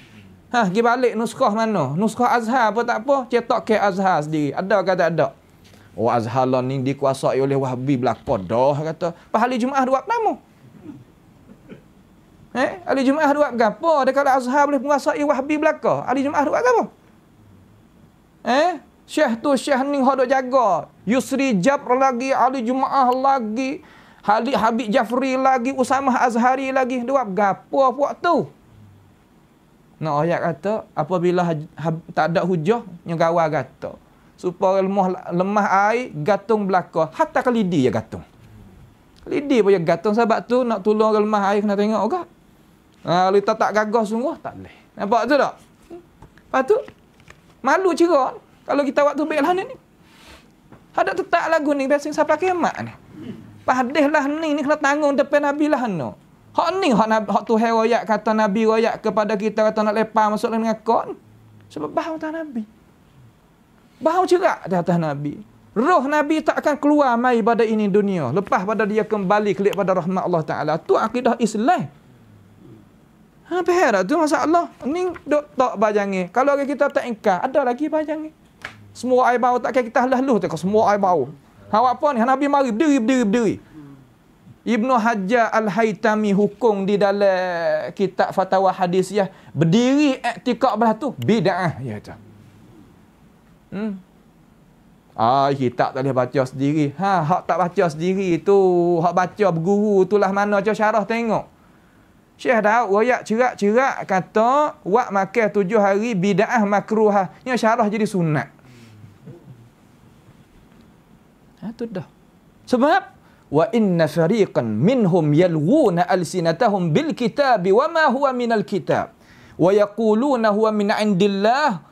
Ha, pergi balik nuskah mana? Nuskah Azhar apa tak apa, cetak ke Azhar sendiri. Ada ke tak ada? Oh Azhar lah ni dikuasai oleh Wahabi belakang kata. Pahali Jumaat dua pertama. Eh? Ahli Jumaah oh, duduk ke apa? Dekat Al-Azhar boleh menguasai wahbi belaka. Ahli Jumaah duduk ke apa? Eh? Syekh tu Syekh Ning duduk jaga. Yusri Jab lagi, Ahli Jumaah lagi. Halid Habib Jafri lagi, Usamah Azhari lagi. Duduk ke apa buat tu? Nak no, ayat kata, apabila tak ada hujah, nyegawa kata. Supaya lemah, lemah air, gatung belaka. Hatta kelidi ya gatung. Lidi pun yang gantung sebab tu nak tolong lemah air kena tengok juga. Okay? Kalau ha, kita tak gagah sungguh, tak boleh. Nampak tu tak? Lepas tu, malu cerah kalau kita waktu baik lah ni. Ada tetak lagu ni, biasa siapa mak ni. Padih lah ni, ni kena tanggung depan Nabi lah ni. Hak ni, hak, nab, hak tu herayak kata Nabi royak kepada kita, kata nak lepas masuk dengan kon. Sebab bahawa tak Nabi. Bahawa cerak di atas Nabi. Roh Nabi tak akan keluar mai pada ini dunia. Lepas pada dia kembali kelihatan pada rahmat Allah Ta'ala. Tu akidah Islam. Ha pera tu masalah. Ni dok tak bajangi. Kalau orang kita tak ingkar, ada lagi bajangi. Semua air bau tak kita lah tak Semua air bau. Ha pun ni? Ha, Nabi mari berdiri berdiri berdiri. Ibnu Hajar Al-Haytami hukum di dalam kitab fatwa hadis ya berdiri iktikaf belah tu bidah ya tu. Hmm. Ah kitab tak boleh baca sendiri. Ha hak tak baca sendiri tu hak baca berguru itulah mana je syarah tengok. Syekh Daud royak cerak-cerak kata wak makan tujuh hari bida'ah makruh. Ini syarah jadi sunat. Ha, itu dah. Sebab wa inna fariqan minhum yalwuna alsinatahum bil kitab wa huwa min al kitab wa yaquluna huwa min indillah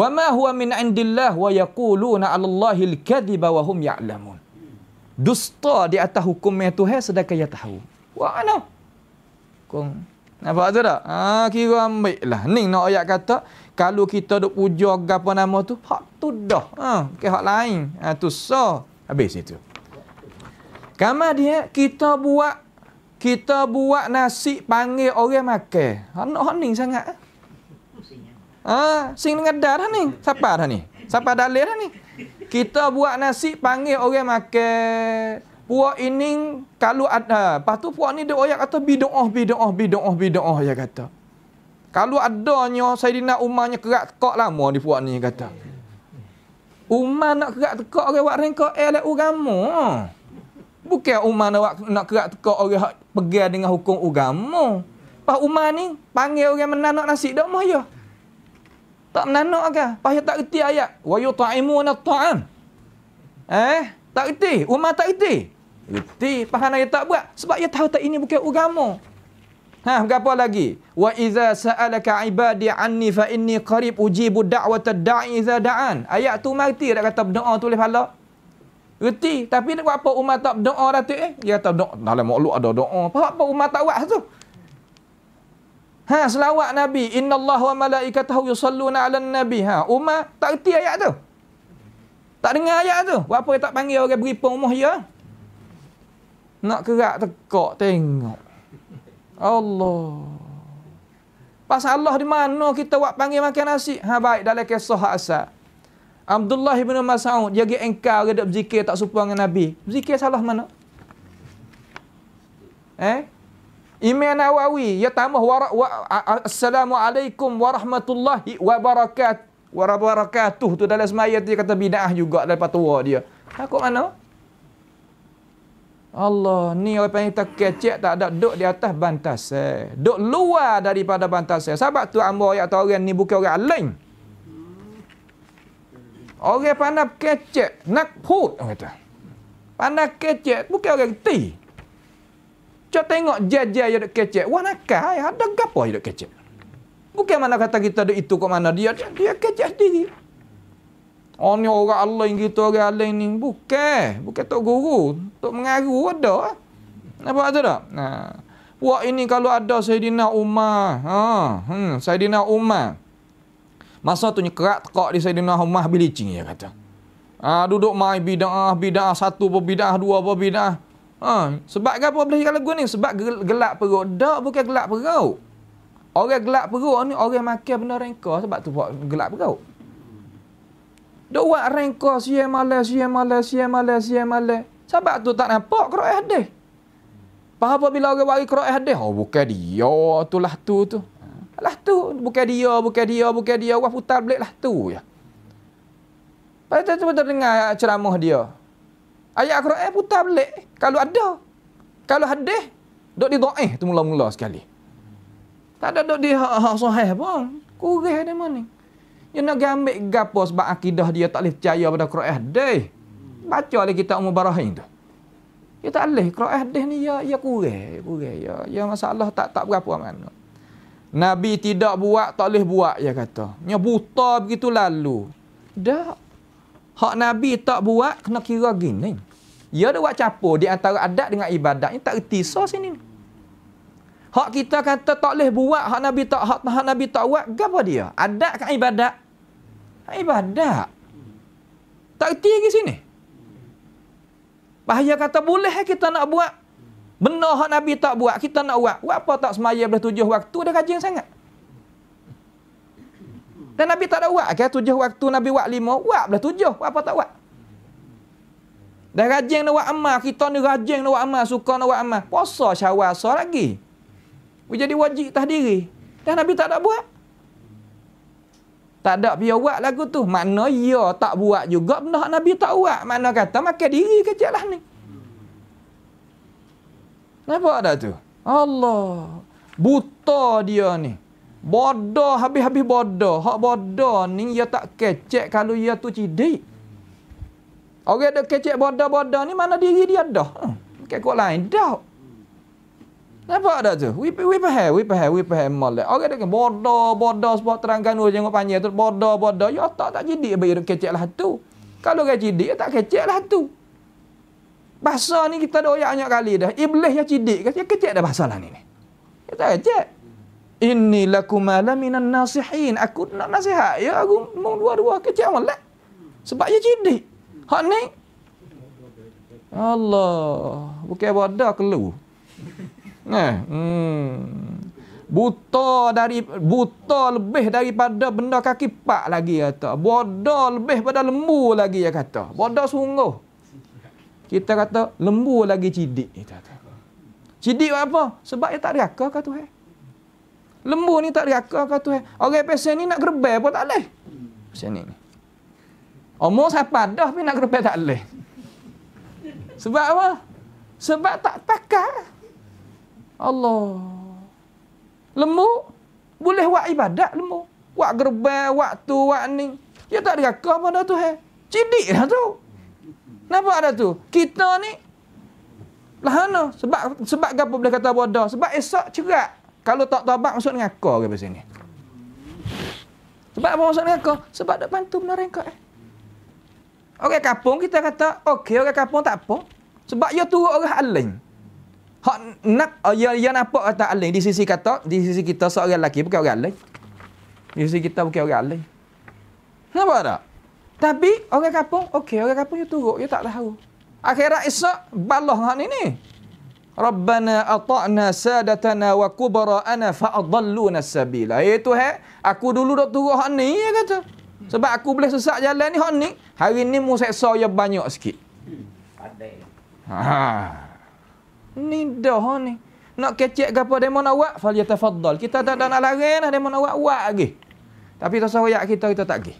wa ma huwa min indillah wa yaquluna ala Allah al kadhiba wa hum ya'lamun dusta di atas hukumnya Tuhan sedangkan ia tahu wa ana sokong. Nampak tu tak? Ha, kira ambil lah. Ni nak ayat kata, kalau kita duk puja apa nama tu, hak tu dah. Ha, ke hak lain. Ha, tu so. Habis itu. Kama dia, kita buat kita buat nasi panggil orang makan. Ha, nak ni sangat. Eh? Ha, sing dengan dar ni. Siapa dah ni? Siapa dalil dah ni? Kita buat nasi panggil orang makan puak ini kalau ada, ha, lepas tu puak ni dia oyak kata bidu'ah, bidu'ah, bidu'ah, bidu'ah, dia kata. Kalau adanya Saidina Umarnya kerat tekak lama di puak ni, kata. Umar nak kerat tekak orang buat rengkak elak eh, ugama. Bukan Umar nak, nak kerat tekak orang pergi dengan hukum ugama. Pak Umar ni panggil orang menanak nasi dak mah ya. Tak menanak ke? Pak tak reti ayat. Wa yut'imuna at-ta'am. Eh, tak reti. Umar tak reti. Reti, faham ayat tak buat sebab ia tahu tak ini bukan agama. Ha, apa lagi? Wa iza sa'alaka ibadi anni fa inni qarib ujibu da'watad da'i iza da'an. Ayat tu mati dah kata berdoa tu boleh pahala. Reti, tapi nak buat apa umat tak berdoa tu? eh? Dia kata berdoa dalam makhluk ada doa. Apa apa umat tak buat tu? Ha, selawat Nabi. Inna Allah wa malaikatahu yusalluna ala nabi. Ha, umat tak reti ayat tu. Tak dengar ayat tu. Buat apa dia tak panggil orang beri pun umuh ya? Nak gerak tekak tengok. Allah. pas Allah di mana kita buat panggil makan nasi? Ha baik dalam kisah asal. Abdullah bin Mas'ud dia pergi engkau dia berzikir tak serupa dengan Nabi. Berzikir salah mana? Eh? iman Nawawi ya tambah wa, wa, assalamualaikum warahmatullahi wabarakatuh. Warahmatullahi wabarakatuh tu dalam semaya dia kata bidah juga dalam patua dia. Takut mana? Allah ni orang panggil tak kecek tak ada duduk di atas bantas eh. Duduk luar daripada bantas eh. Sebab tu ambo ayat tu orang ni bukan orang lain. Orang pandai kecek nak put orang kata. Pandai kecek bukan orang ti. Cuba tengok jajah yang duduk kecek. Wah nakal ada gapo yang duduk kecek. Bukan mana kata kita duduk itu kok mana dia. Dia kecek sendiri. Oh ni orang Allah yang kita orang Allah ni. Bukan. Bukan tok guru. Tok mengaru ada. Ah. Nampak tu tak? Ha. Buat ini kalau ada Sayyidina Umar. Ha. Hmm. Ha. Sayyidina Umar. Masa tu ni kerak tekak di Sayyidina Umar bilicing dia kata. Ha, duduk mai bidah bida'ah satu pun bida'ah, dua pun bida'ah. Ha. Sebab apa boleh kalau lagu ni? Sebab gelap perut. Tak bukan gelap perut. Orang gelap perut ni orang makan benda rengkau sebab tu buat gelap perut. Duk buat rengka siya malai, siya malai, siya malai, siya malai. Sebab tu tak nampak kera hadis. Faham apa bila orang bagi kera hadis? Oh, bukan dia tu lah tu tu. Lah tu, bukan dia, bukan dia, bukan dia. Wah putar belik lah tu ya. Pada tu, tu betul dengar ceramah dia. Ayat Quran putar belik Kalau ada. Kalau hadis, duk di do'eh tu mula-mula sekali. Tak ada duk di ha, ha, sahih pun. Kurih dia mana ni. Dia ya nak pergi ambil gapo sebab akidah dia tak boleh percaya pada Quran deh. Baca oleh kita umur barahin tu. Dia ya tak boleh. Quran deh ni ya, ya kurang. Ya, Ya, ya masalah tak tak berapa mana. Nabi tidak buat, tak boleh buat, dia kata. Dia ya buta begitu lalu. Tak. Hak Nabi tak buat, kena kira gini. Dia ada buat capur di antara adat dengan ibadat. Ini tak erti so sini. Hak kita kata tak boleh buat, hak Nabi tak hak, hak Nabi tak buat, gapo dia? Adat kan ibadat? Ibadat. Tak kerti lagi sini. Bahaya kata boleh eh kita nak buat. Benda hak Nabi tak buat, kita nak buat. Buat apa tak semaya belah tujuh waktu, dia kajian sangat. Dan Nabi tak ada buat. Kaya tujuh waktu Nabi buat lima, buat belah tujuh. Buat apa tak buat. Dan rajin nak buat amal. Kita ni rajin nak buat amal. Suka nak buat amal. Puasa syawal, lagi. Dia jadi wajib tahdiri. Dan Nabi tak ada buat. Tak ada pergi buat lagu tu. Mana ya tak buat juga benda Nabi tak buat. Mana kata makan diri kecil lah ni. Nampak ada tu? Allah. Buta dia ni. Bodoh habis-habis bodoh. Hak bodoh ni ia tak kecek kalau dia tu cidik. Orang ada kecek bodoh-bodoh ni mana diri dia dah. Hmm. Kekuat lain. Dah. Nampak tak tu? We we pahal, we pahal, we pahal mal. Orang dekat bodoh, bodoh sebab terangkan dulu jangan panjang tu bodoh, bodoh. Ya tak tak jadi bagi dia kecek lah tu. Kalau dia jadi tak kecek lah tu. Bahasa ni kita ada ayat banyak kali dah. Iblis yang cidik kata yang kecek dah bahasa lah ni ni. Dia tak kecek. Inni lakumala minan nasihin. Aku nak nasihat. Ya aku mau dua-dua kecek malah. Sebab dia cidik. Hak ni. Allah. Bukan bodoh keluar. Nah, eh, hmm. Buta dari buta lebih daripada benda kaki pak lagi kata. Bodoh lebih pada lembu lagi dia kata. Bodoh sungguh. Kita kata lembu lagi cidik kita kata. Cidik apa? Sebab dia tak reaka kata Tuhan. Lembu ni tak reaka kata Tuhan. Orang pesen ni nak gerbel pun tak leh. Pesen ni. Omong siapa dah tapi nak gerbel tak leh. Sebab apa? Sebab tak pakai. Allah. Lemu boleh buat ibadat lemu. Buat gerbang, buat tu, buat ni. Dia ya tak ada kakak pada tu. Eh. Cidik lah tu. Kenapa ada tu? Kita ni lahana. Sebab sebab apa boleh kata bodoh? Sebab esok cerak. Kalau tak tabak masuk dengan kau ke sini. Sebab apa masuk dengan kau? Sebab tak bantu menarik kau. Eh. Orang kampung kita kata, okey orang kampung tak apa. Sebab dia ya tu orang alim. Hak nak uh, ya ya apa kata alim di sisi kata di sisi kita seorang lelaki bukan orang lain. Di sisi kita bukan orang lain. Kenapa tak? Tapi orang kampung, okey orang kampung dia turuk, dia tak tahu. Akhirat Isa balah hak ni ni. Rabbana ata'na sadatana wa kubara'ana fa'adalluna sabila. Eh Tuhan, aku dulu dah turut hak ni, dia kata. Sebab aku boleh sesak jalan ni hak ni. Hari ni mu seksa yang banyak sikit. Pandai. Haa. Ni dah ha, ni. Nak kecek ke apa demo nak buat, fal yatafaddal. Kita tak ada nak lari dah demo nak buat, buat lagi. Tapi tak usah royak kita, kita tak pergi.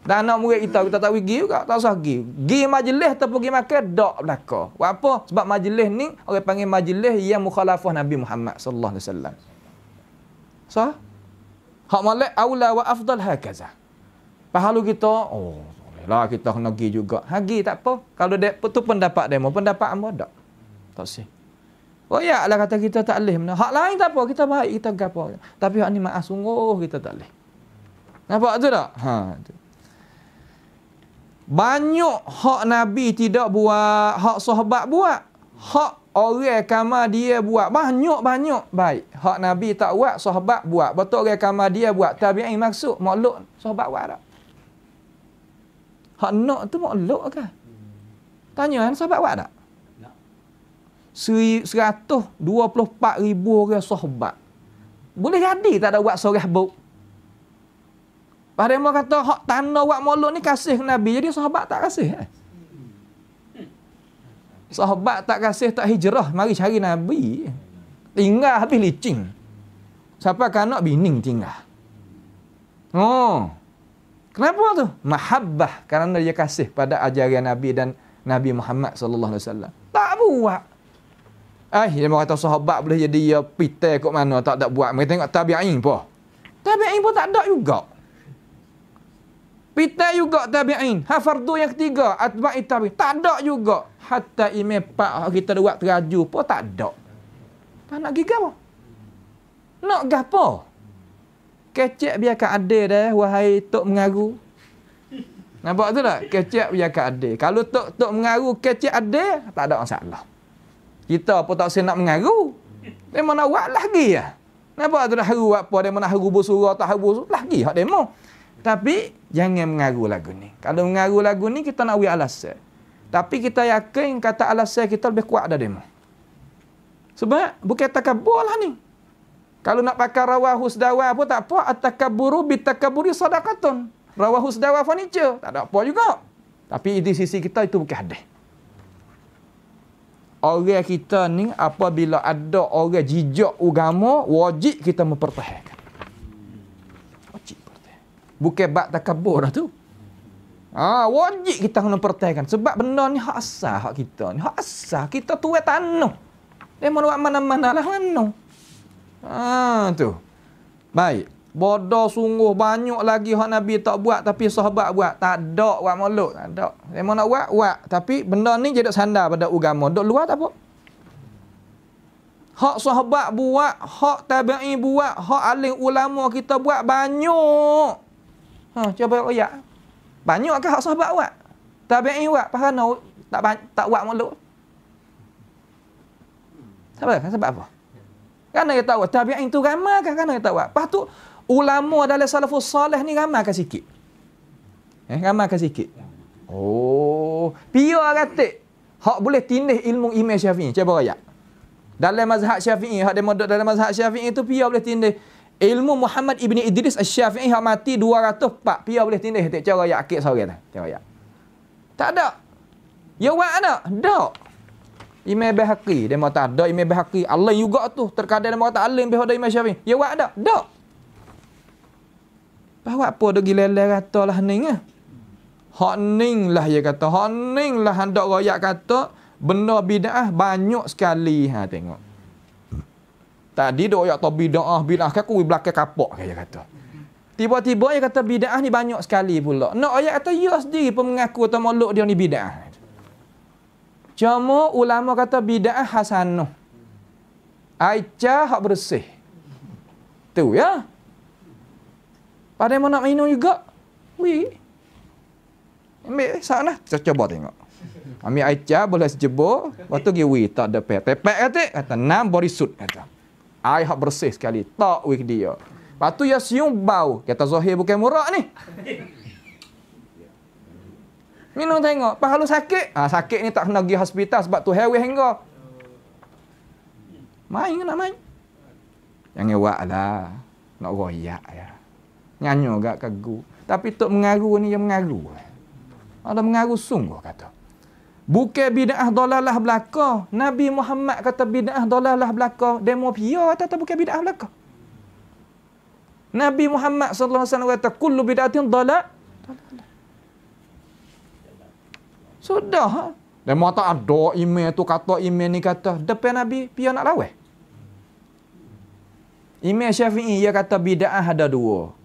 Dan anak murid kita, kita tak pergi juga, tak usah pergi. Pergi majlis ataupun pergi makan, dak belaka. Buat apa? Sebab majlis ni, orang panggil majlis yang mukhalafah Nabi Muhammad sallallahu alaihi wasallam. So, hak malik awla wa afdal hakaza. Pahalu kita, oh, lah kita kena pergi juga. Ha, tak apa. Kalau dia, tu pendapat demo, pendapat amba dak. Tak sih. Oh ya Allah kata kita tak boleh. Hak lain tak apa. Kita baik. Kita gapa. Tapi hak ni maaf sungguh kita tak boleh. Nampak tu tak? Ha, tu. Banyak hak Nabi tidak buat. Hak sahabat buat. Hak orang kama dia buat. Banyak-banyak baik. Hak Nabi tak buat. Sahabat buat. Betul orang kama dia buat. Tapi yang maksud makhluk sahabat buat tak? Hak nak tu makhluk kah? Tanya kan sahabat buat tak? 124 ribu orang sahabat. Boleh jadi tak ada buat sorah bu. Pada mereka kata, hak tanah buat mulut ni kasih Nabi. Jadi sahabat tak kasih. Eh? Sahabat tak kasih, tak hijrah. Mari cari Nabi. Tinggal habis licin. Siapa kanak bining tinggal. Oh. Kenapa tu? Mahabbah. Kerana dia kasih pada ajaran Nabi dan Nabi Muhammad sallallahu SAW. Tak buat. Eh, dia kata sahabat boleh jadi ya, pita kot mana tak ada buat. Mereka tengok tabi'in pun. Tabi'in pun tak ada juga. Pita juga tabi'in. Ha yang ketiga. Atba'i tabi'in. Tak ada juga. Hatta ime pak kita buat teraju pun tak ada. Pak nak pergi apa? Nak pergi apa? Kecek biar kat ada dah. Wahai Tok mengaru. Nampak tu tak? Kecek biar kat ada. Kalau Tok, tok mengaru kecek ada, tak ada masalah. Kita apa tak senang mengaru. Dia nak awak lah lagi ya. Kenapa tu dah haru apa? Dia mana haru bersurah tak haru bersurah? Lagi hak demo. Tapi jangan mengaru lagu ni. Kalau mengaru lagu ni kita nak wik alasan. Tapi kita yakin kata alasan kita lebih kuat dari demo. Sebab bukan takabur lah ni. Kalau nak pakai rawah husdawa apa tak apa. Atakaburu bitakaburi sadakatun. Rawah husdawa furniture. Tak ada apa juga. Tapi di sisi kita itu bukan hadis. Orang kita ni apabila ada orang jijak agama, wajib kita mempertahankan. Wajib pertahankan. Bukan bak takabur dah tu. Ha, wajib kita kena pertahankan. Sebab benda ni hak asal hak kita ni. Hak asal. Kita tu yang tanah. Dia mana-mana lah mana. Ha, tu. Baik. Bodoh sungguh banyak lagi hak Nabi tak buat tapi sahabat buat. Tak ada buat mulut. Tak ada. Memang nak buat, buat. Tapi benda ni jadi sandar pada agama. Duk luar tak apa. Hak sahabat buat, hak tabi'i buat, hak alim ulama kita buat banyak. Ha, cuba oh ya. Banyak ke hak sahabat buat? Tabi'i buat, pasal nak tak tak buat mulut. Sebab apa? Sebab apa? Kerana kita tahu, tabi'in tu ramah kan? Kerana kita tahu. Lepas tu, ulama dalam salafus salih ni ramalkan sikit. Eh, ramalkan sikit. Oh, pia ratik. Hak boleh tindih ilmu imam syafi'i. Cepat raya. Dalam mazhab syafi'i, hak dia modok dalam mazhab syafi'i itu pia boleh tindih. Ilmu Muhammad ibni Idris al-Syafi'i yang mati pak Pia boleh tindih. Tak cara raya akik sahaja. Tak raya. Tak ada. Ya wak anak? Tak. Ime bahaki. Dia mahu tak ada ime bahaki. Allah juga tu. Terkadang dia kata Allah yang bahawa ada ime syafi'i. Ya wak ada, Tak. Bawa apa dia gila kata lah ning eh. lah. Hak ning lah dia kata. Hak ning lah hendak rakyat kata. Benda bidah banyak sekali. Ha, tengok. Tadi dia rakyat tahu bida'ah, bidah Kan aku belakang kapok dia kata. Tiba-tiba dia kata bidah ni banyak sekali pula. Nak rakyat kata ya sendiri pun mengaku atau meluk dia ni bidah Cuma ulama kata bidah hasanuh. aicha hak bersih. Tu ya. Ada yang nak minum juga? Beri. Ambil eh, sana. lah. Cuba, tengok. Ambil air cah, boleh sejebol, Lepas tu, giwi. Tak ada pek. Tepek kata. Kata, nam borisut. Kata. Air hak bersih sekali. Tak wik dia. Lepas tu, ya siung bau. Kata Zohir bukan murak ni. Minum tengok. Apa kalau sakit? Ah ha, sakit ni tak kena pergi hospital sebab tu hewi hingga. Main ke nak main? Jangan buat lah. Nak royak ya nganyo gak kagu. Tapi tok mengaru ni yang mengaru. Eh. Ada mengaru sungguh kata. Bukan bid'ah dolalah belaka. Nabi Muhammad kata bid'ah dolalah belaka. Demo pia kata oh, tak bukan bid'ah belaka. Nabi Muhammad sallallahu alaihi wasallam kata kullu bid'atin dalal. Sudah. Ha? Demo tak ada email tu kata email ni kata depan Nabi pia nak lawan. Imam Syafi'i ia kata bid'ah ada dua.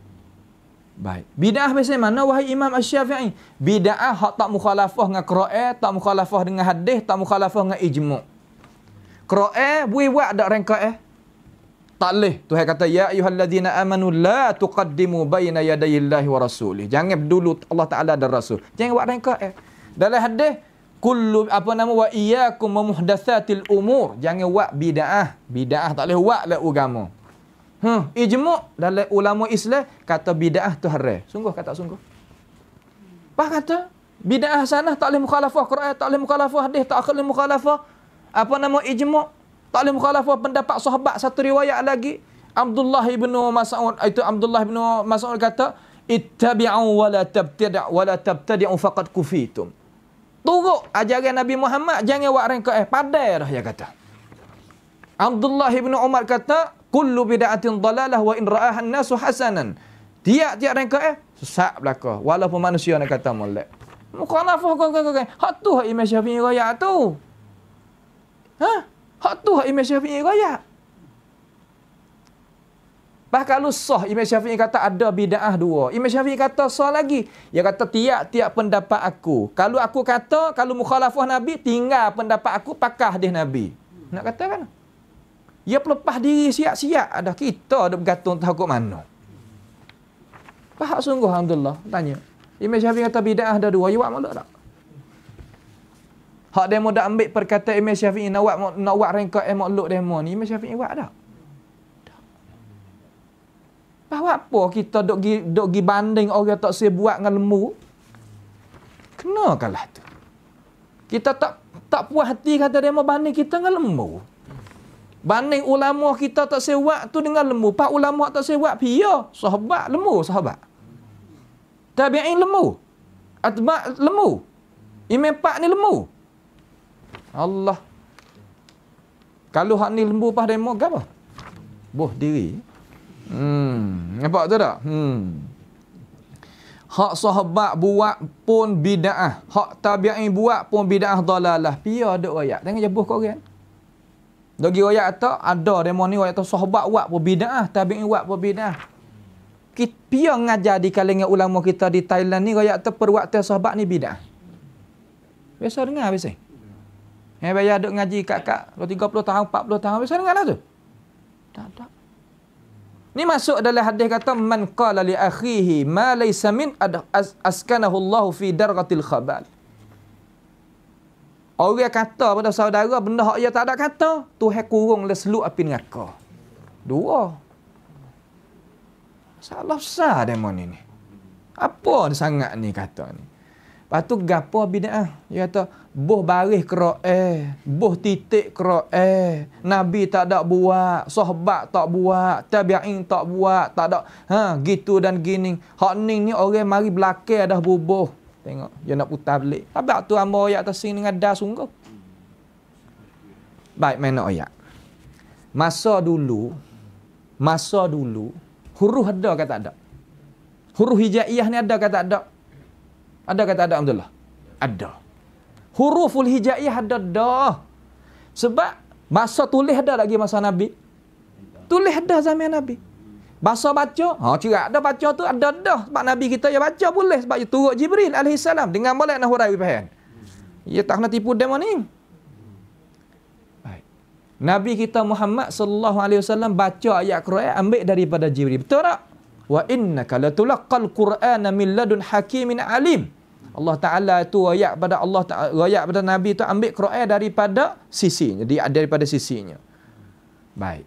Baik. Bid'ah macam mana wahai Imam Asy-Syafi'i? Bid'ah hak tak mukhalafah dengan qira'ah, tak mukhalafah dengan hadis, tak mukhalafah dengan ijmu'. Qira'ah buih buat dak rengkak eh? Tak leh. Tuhan kata ya ayyuhallazina amanu la tuqaddimu baina yadayillahi wa rasulih. Jangan dulu Allah Taala dan Rasul. Jangan buat rengkak eh. Dalam hadis kullu apa nama wa iyyakum mumuhdatsatil umur. Jangan buat bid'ah. Bid'ah tak leh buat lah agama. Huh, ha. ijmuk dalam ulama Islam kata bid'ah tu haram. Sungguh kata sungguh. Apa kata? Bid'ah sanah tak boleh mukhalafah Quran, tak boleh mukhalafah hadis, tak boleh mukhalafah apa nama ijmuk, tak boleh mukhalafah pendapat sahabat satu riwayat lagi. Abdullah ibnu Mas'ud itu Abdullah ibnu Mas'ud kata ittabi'u wa la tabtadi'u wa la tabtadi'u faqad kufitum. Turuk ajaran Nabi Muhammad jangan buat rengkak eh padai dah dia kata. Abdullah bin Umar kata kullu bida'atin dalalah wa in ra'aha an-nasu hasanan. Tiap-tiap rangka eh sesat belaka walaupun manusia nak kata molek. Mukhalafah kau kau kau. Hak tu hak Imam Syafi'i raya tu. Ha? Hak tu hak Imam Syafi'i raya. Bahkan lu sah Imam Syafi'i kata ada bid'ah dua. Imam Syafi'i kata sah lagi. Dia kata tiap-tiap pendapat aku. Kalau aku kata kalau mukhalafah Nabi tinggal pendapat aku pakah dia Nabi. Nak kata kan? Ia pelepah diri siap-siap ada kita ada bergantung takut mana. Faham sungguh Alhamdulillah. Tanya. Imam Syafi'i kata bida'ah ada dua. Ia buat malu tak? Hak demo dah ambil perkataan Imam Syafi'i nak buat nak buat rengkau eh dia demo ni Imam Syafi'i buat tak? Tak. Bahawa apa kita dok gi dok gi banding orang tak sibuk buat dengan lembu? Kena tu. Kita tak tak puas hati kata demo banding kita dengan lembu. Banding ulama kita tak sewak tu dengan lembu. Pak ulama tak sewak, biar sahabat lembu, sahabat. Tabi'in lembu. Atba' lembu. Imam pak ni lembu. Allah. Kalau hak ni lembu pas demo, apa? Boh diri. Hmm, nampak tu tak? Hmm. Hak sahabat buat pun bida'ah. Hak tabi'in buat pun bida'ah dalalah. Pia ada rakyat. Tengok je buh kan? Dogi royak tu ada demo ni royak tu sahabat buat pun bidah, tabi'i buat pun bidah. Kita pia ngajar di kalangan ulama kita di Thailand ni royak tu perwaktu sahabat ni bidah. Biasa dengar biasa. Eh bayar duk ngaji kat kak 30 tahun 40 tahun biasa dengar lah tu. Tak tak. Ni masuk dalam hadis kata man qala li akhihi ma laysa min askanahu Allah fi daratil khabal. Orang kata pada saudara benda hak dia tak ada kata, Tuhan kurung le seluk api neraka. Dua. Salah besar demon ini. Apa dia sangat ni kata ni. patu tu gapo bid'ah. Dia kata boh baris kera'e, eh, boh titik kera'e, eh, Nabi tak ada buat, sahabat tak buat, tabi'in tak buat, tak ada, ha, gitu dan gini. Hak ni ni orang mari belakang dah bubuh. Tengok, dia nak putar balik. Sebab tu ambo ayat atas sini dengan dah sungguh. Baik, mana nak ayat. Masa dulu, masa dulu, huruf ada kata tak ada? Huruf hijaiyah ni ada kata tak ada? Ada kata tak ada, Alhamdulillah? Ada. Huruf Huruful hijaiyah ada dah. Sebab masa tulis ada lagi masa Nabi. Tulis ada zaman Nabi. Bahasa baca, ha, cerak ada baca tu ada dah. Sebab Nabi kita ya baca boleh. Sebab dia ya turut Jibril AS. Dengan balik nak hurai wibahan. Dia ya, tak kena tipu demo ni. Baik. Nabi kita Muhammad sallallahu alaihi wasallam baca ayat Quran ambil daripada Jibril. Betul tak? Wa innaka latulaqal Qur'ana min ladun hakimin alim. Allah Taala tu ayat pada Allah Taala ayat pada Nabi tu ambil Quran daripada sisinya, dia daripada sisinya. Baik.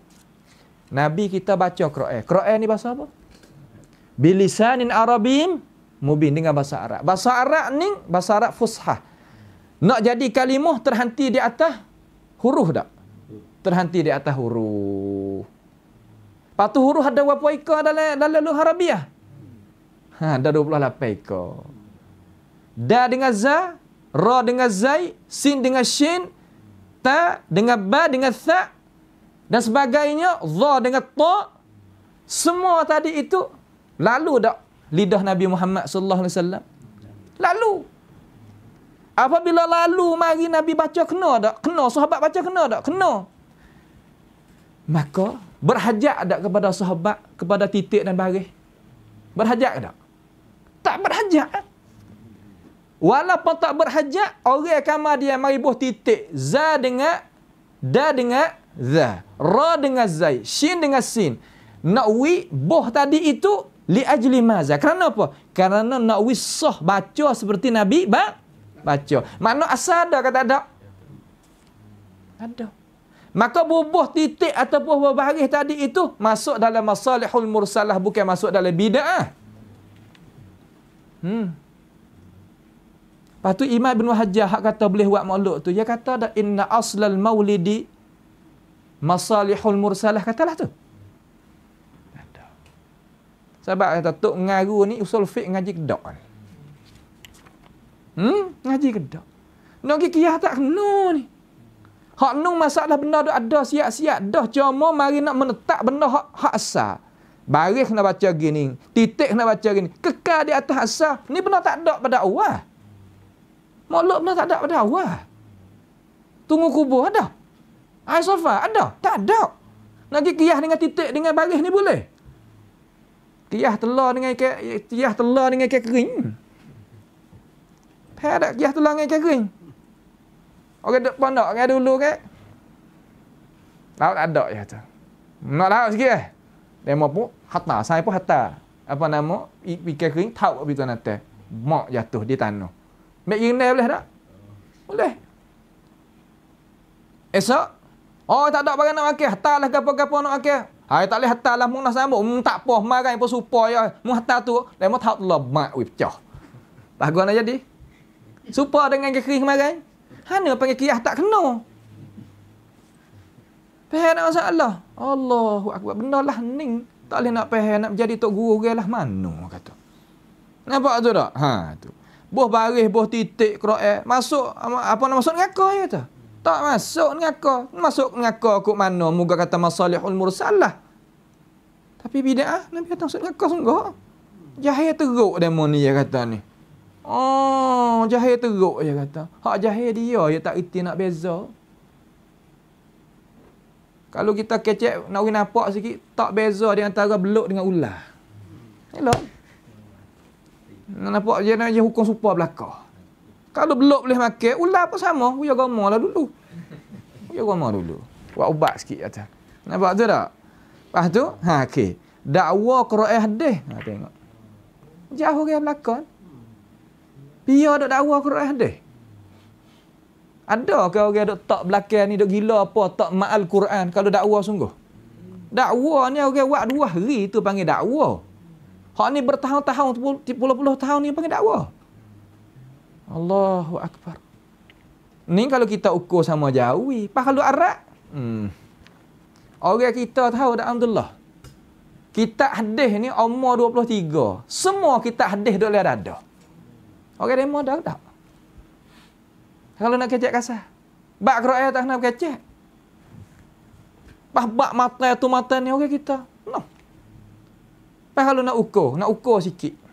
Nabi kita baca Quran. Quran ni bahasa apa? Bilisanin Arabim mubin dengan bahasa Arab. Bahasa Arab ni bahasa Arab fushah. Nak jadi kalimah terhenti di atas huruf tak? Terhenti di atas huruf. Patu huruf ada berapa ikah dalam dalam luar Arabiah? Ha, ada 28 ikah. Da dengan za, ra dengan zai, sin dengan shin, ta dengan ba dengan tha, dan sebagainya za dengan ta semua tadi itu lalu dak lidah Nabi Muhammad sallallahu alaihi wasallam lalu apabila lalu mari Nabi baca kena dak kena sahabat baca kena dak kena maka berhajat dak kepada sahabat kepada titik dan baris berhajat dak tak berhajat walaupun tak berhajat orang akan dia mari buh titik za dengan da dengan za. Ra dengan zai. Shin dengan sin. Na'wi boh tadi itu li ajli maza. Kerana apa? Kerana na'wi sah baca seperti Nabi ba? baca. Makna asal ada kata ada? Ada. Maka bubuh titik ataupun bubuh baris tadi itu masuk dalam masalihul mursalah bukan masuk dalam bida'ah. Hmm. Lepas tu Imam Ibn Hajar kata boleh buat maulud tu. Dia kata inna aslal maulidi masalihul mursalah katalah tu. Sebab kata tok ngaru ni usul fik ngaji kedok. ni. Hmm, ngaji kedok. Nak pergi tak kena ni. Hak nu masalah benda tu ada siap-siap dah cuma mari nak menetap benda hak hak asal. Baris nak baca gini, titik nak baca gini, kekal di atas asal. Ni benda tak ada pada awal. Makhluk benda tak ada pada awal. Tunggu kubur ada. Ai sofa ada? Tak ada. Nak pergi kiyah dengan titik dengan baris ni boleh. Kiyah telah dengan kiyah telah dengan ke kering. Pa ada kiyah telah dengan kiyah. kering. Orang dak pandak kan dulu ke? Tak tak ada ya tu. Nak lah sikit eh. Demo pun hatta, saya pun hatta. Apa nama? Ikan kering tahu apa itu nanti. Mak jatuh di tanah. Mek ingin boleh tak? Boleh. Esok Oh, tak ada barang nak akhir. Hatalah gapo-gapo nak akhir. Hai tak boleh hatalah mung nak sambut. Mung tak apa, marah pun supa ya. Mung hatal tu, lemo tahu tu lah mak we pecah. Tak gua nak jadi. Supa dengan kekeri kemarin. Hana panggil kiah tak kena. Pehe nak Allah. Allahu akbar. Benarlah ning. Tak boleh nak pehe nak jadi tok guru ke lah mano kata. Nampak tu tak? Ha tu. Boh baris, boh titik, kerak. Masuk apa nak masuk neraka ya tu. Tak masuk ngaka. Masuk ngaka kok mana? Muga kata masalihul mursalah. Tapi bid'ah Nabi kata masuk ngaka sungguh. Jahil teruk demo ni dia kata ni. Oh, jahil teruk dia kata. Hak jahil dia dia tak reti nak beza. Kalau kita kecek nak pergi nampak sikit, tak beza di antara belok dengan ular. Elok. Nak nampak je nak je hukum super belakang. Kalau belok boleh makan, ular pun sama. Uyah goma lah dulu. Uyah goma dulu. Buat ubat sikit kata. Nampak tu tak? Lepas tu, ha, okey. Da'wa kera'ah deh. Ha, tengok. Jauh ke yang belakang. Pia ada da'wa Quran deh. Ada ke orang yang tak belakang ni, dok gila apa, tak ma'al Quran. Kalau da'wa sungguh. Da'wa ni orang yang buat dua hari tu panggil da'wa. Hak ni bertahun-tahun, puluh-puluh tahun ni panggil da'wa. Allahu Akbar. Ni kalau kita ukur sama jauh, pahala arak. Hmm. Orang kita tahu dah Alhamdulillah. Kita hadis ni umur 23. Semua kita hadis dah boleh ada. Orang demo dah tak. Kalau nak kecek kasar. Bak kerok tak nak kecek. Pah bak mata tu mata ni orang kita. No. Pah kalau nak ukur, nak ukur sikit.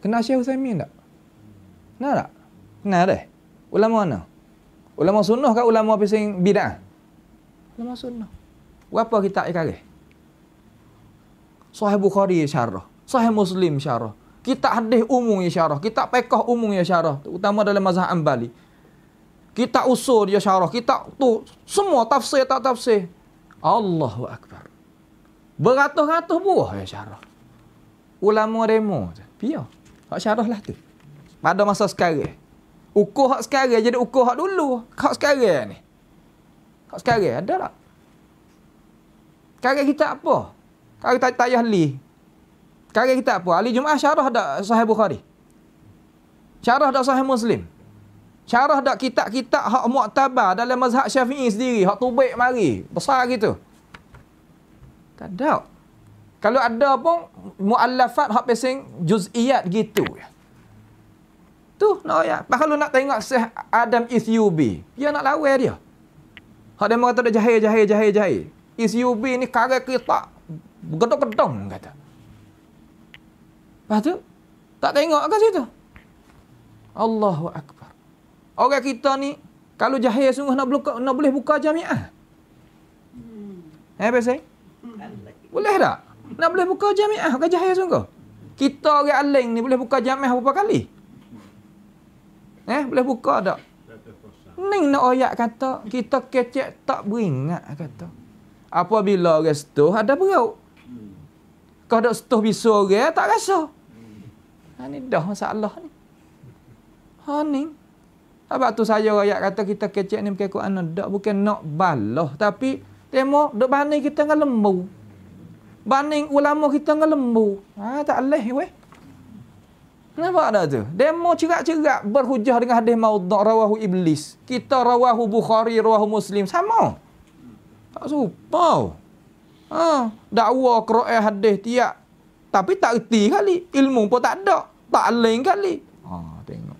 Kenal Syekh Husaimin tak? Kenal tak? Kenal dah. Ulama mana? Ulama sunnah ke ulama pising bid'ah? Ulama sunnah. Berapa kita dia karih? Sahih Bukhari syarah. Sahih Muslim syarah. Kita hadis umum ya syarah. Kita pekah umum ya syarah. Terutama dalam mazhab Ambali. Kita usul ya syarah. Kita tu semua tafsir tak tafsir. Allahu Akbar. Beratus-ratus buah ya syarah. Ulama remo. Biar. Hak syarah lah tu. Pada masa sekarang. Ukur hak sekarang jadi ukur hak dulu. Hak sekarang ni. Hak sekarang ada tak? Sekarang kita apa? Sekarang tak payah li. Sekarang kita apa? Ali Jum'ah syarah tak sahih Bukhari? Syarah tak sahih Muslim? Syarah tak kitab-kitab hak muktabar dalam mazhab syafi'i sendiri? Hak tubik mari. Besar gitu. Tak ada. Kalau ada pun muallafat hak pesing juziyat gitu. Tu nak no, ya. Kalau nak tengok Syekh Adam Isyubi, dia nak lawan dia. Hak dia kata dah jahil jahil jahil jahil. Ithubi ni karang kita gedok-gedong kata. Lepas tak tengok ke situ. Allahu akbar. Orang kita ni kalau jahil sungguh nak buka nak boleh buka jami'ah. Hmm. Eh, hmm. pesan? Boleh tak? Nak boleh buka jamiah ke jahil ya, sungguh? Kita orang aling ni boleh buka jamiah berapa kali? Eh, boleh buka tak? Ning nak oyak kata, kita kecek tak beringat kata. Apabila orang setuh ada beruk. Kau dok setuh bisu orang tak rasa. Ha ni dah masalah ni. Ha ni. Apa tu saya rakyat kata kita kecek ni pakai Quran dak bukan nak baloh tapi temo dok bani kita dengan lembu. Banding ulama kita dengan lembu. Ha, tak boleh weh. Kenapa ada tu? Demo cerak-cerak berhujah dengan hadis maudak rawahu iblis. Kita rawahu Bukhari, rawahu Muslim. Sama. Tak serupa. Ha, dakwa kera'i hadis tiap. Tapi tak erti kali. Ilmu pun tak ada. Tak lain kali. Ha, tengok.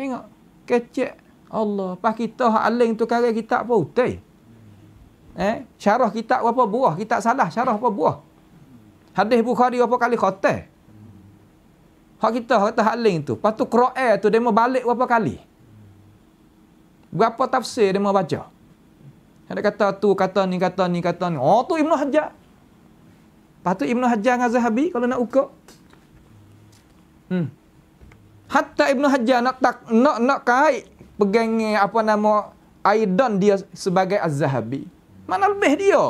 Tengok. Kecek. Allah. Pas kita hak lain tu kari kita pun utai. Eh, syarah kitab berapa buah? Kitab salah syarah apa buah? Hadis Bukhari apa kali khotel? Hak kita kata hak lain tu. Lepas tu Kro'el tu dia balik berapa kali? Berapa tafsir dia baca? ada kata tu, kata ni, kata ni, kata ni. Oh tu Ibnu Hajar. Lepas tu Ibnu Hajar dengan Zahabi kalau nak ukur. Hmm. Hatta Ibnu Hajar nak tak, nak, nak kait pegang apa nama Aidan dia sebagai Az-Zahabi. Mana lebih dia?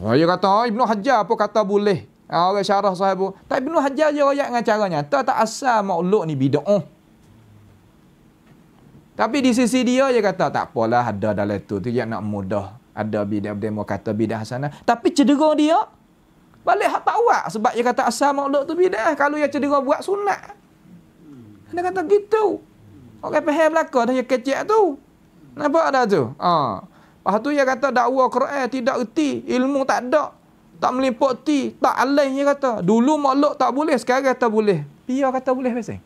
Oh, dia kata, oh, Ibnu Hajar apa kata boleh. Ah, orang syarah sahib pun. Tapi Ibnu Hajar je royak dengan caranya. Tak, tak asal makhluk ni bida'ah. Oh. Tapi di sisi dia, dia kata, tak apalah ada dalam itu. tu yang nak mudah. Ada bidah dia mau kata bidah hasanah. Tapi cedera dia, balik hak tak buat. Sebab dia kata asal makhluk tu bidah. Kalau dia cedera buat sunat. Dia kata gitu. Orang okay, peher belakang dia kecil tu. Nampak ada tu? Haa. Oh. Lepas tu dia kata dakwa Quran tidak erti, ilmu tak ada. Tak melimpuk ti, tak alain dia kata. Dulu makhluk tak boleh, sekarang kata boleh. Pia kata boleh biasa.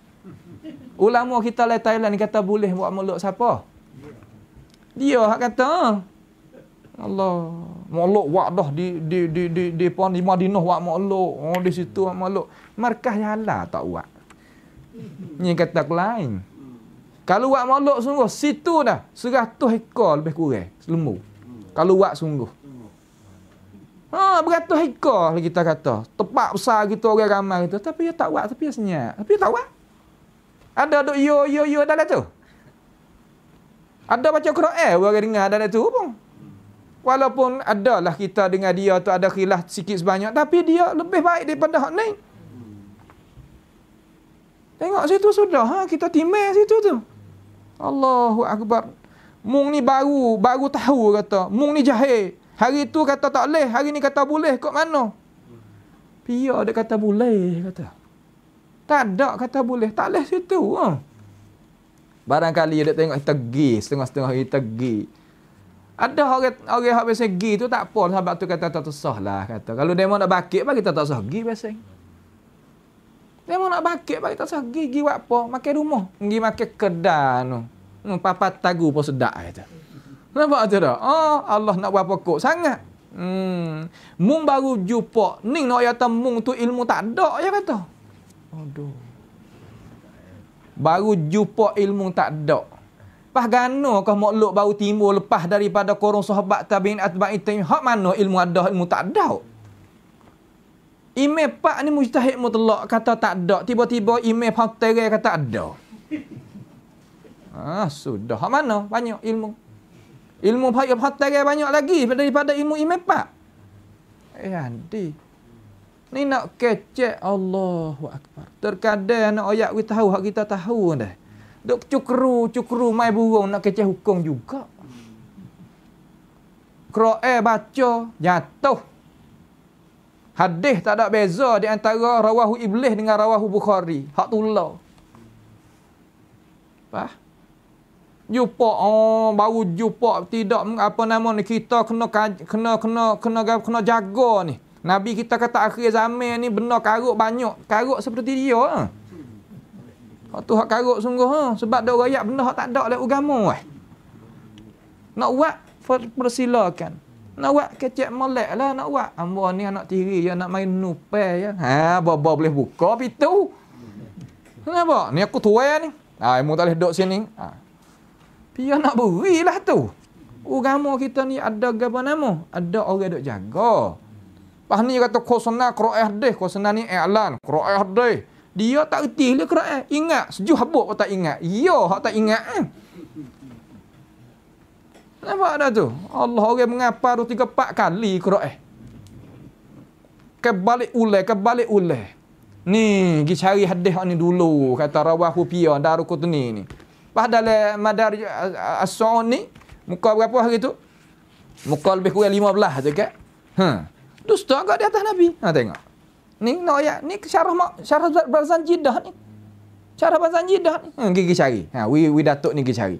Ulama kita lain Thailand kata boleh buat makhluk siapa? Dia hak kata. Ha. Allah, makhluk wak dah di di di di di pon di Madinah wak makhluk. Oh di situ wak makhluk. Markah yang halal tak wak. Ni kata lain. Kalau buat molok sungguh, situ dah. Seratus ekor lebih kurang. Selemu. Kalau buat sungguh. Ha, beratus ekor kita kata. Tepat besar kita orang ramai kita. Tapi dia tak buat. Tapi dia senyap. Tapi dia tak buat. Ada duk yo yo yo dalam tu. Ada baca Quran eh, orang dengar dalam tu pun. Walaupun adalah kita dengan dia tu ada khilaf sikit sebanyak. Tapi dia lebih baik daripada hak ni. Tengok situ sudah. Ha, kita timai situ tu. Allahu Akbar. Mung ni baru, baru tahu kata. Mung ni jahil. Hari tu kata tak leh. hari ni kata boleh. Kok mana? Pia dia kata boleh, kata. Tak ada kata boleh. Tak leh situ. Ha. Barangkali dia tengok kita pergi. Setengah-setengah hari kita pergi. Ada orang orang habis segi tu tak apa. Sahabat tu kata tak tersah lah. Kata. Kalau demo nak bakit, bagi tak usah pergi. Biasanya. Dia nak bakit, bakit tak sahaja. Pergi, buat apa? Makan rumah. Pergi makan kedai tu. No. papa tagu pun sedap, kata. Eh, Nampak tu dah. Oh, Allah nak buat pokok sangat. Hmm. Mung baru jumpa. ning nak kata mung tu ilmu tak ada, ya kata. Aduh. Baru jumpa ilmu tak ada. Lepas gana kau makhluk baru timbul lepas daripada korong sahabat tabi'in atba'in tabi'in. Hak mana ilmu ada, ilmu tak ada. Ime Pak ni mujtahid mutlak kata tak ada. Tiba-tiba ime pak Pantere kata ada. Ah, sudah. Hak mana? Banyak ilmu. Ilmu pak Pantere banyak lagi daripada ilmu ime Pak. Eh, nanti, Ni nak kecek Allahu Akbar. Terkadang nak ayat kita tahu, hak kita tahu dah. Duk cukru, cukru, mai burung nak kecek hukum juga. Kro'e baca, jatuh. Hadis tak ada beza di antara rawahu iblis dengan rawahu Bukhari. Hak tu lah. Faham? jumpa oh, baru jumpa tidak apa nama ni kita kena kena kena kena kena jaga ni nabi kita kata akhir zaman ni benar karuk banyak karuk seperti dia ha hak tu hak karuk sungguh ha sebab dak rakyat benar hak tak ada dalam agama eh nak buat persilakan nak buat kecek molek lah nak buat. Ambo ni anak tiri ya nak main nupe ya. Ha bobo boleh buka pintu. Kenapa? Ni aku tua ni. Ha emu tak boleh duduk sini. Ha. Pia nak berilah tu. Agama kita ni ada gapo nama? Ada orang duk jaga. Pas ni kata khosna qira'ah deh, khosna ni i'lan qira'ah deh. Dia tak reti le qira'ah. Ingat sejuh habuk tak ingat. Ya, hak tak ingat. Eh? Nampak dah tu? Allah orang mengapa tu tiga empat kali kera eh. Kebalik ulai, kebalik ulai. Ni, pergi cari hadis ni dulu. Kata rawah hupiya, darukut ni ni. Padahal eh, madar eh, as-sa'un ni, muka berapa hari tu? Muka lebih kurang lima belah tu kan? Hmm. Dusta agak di atas Nabi. Ha, tengok. Ni, no, ya. ni syarah, mak, syarah barzan jidah ni. Syarah barzan jidah ni. Hmm, pergi cari. Ha, we, we datuk ni pergi cari.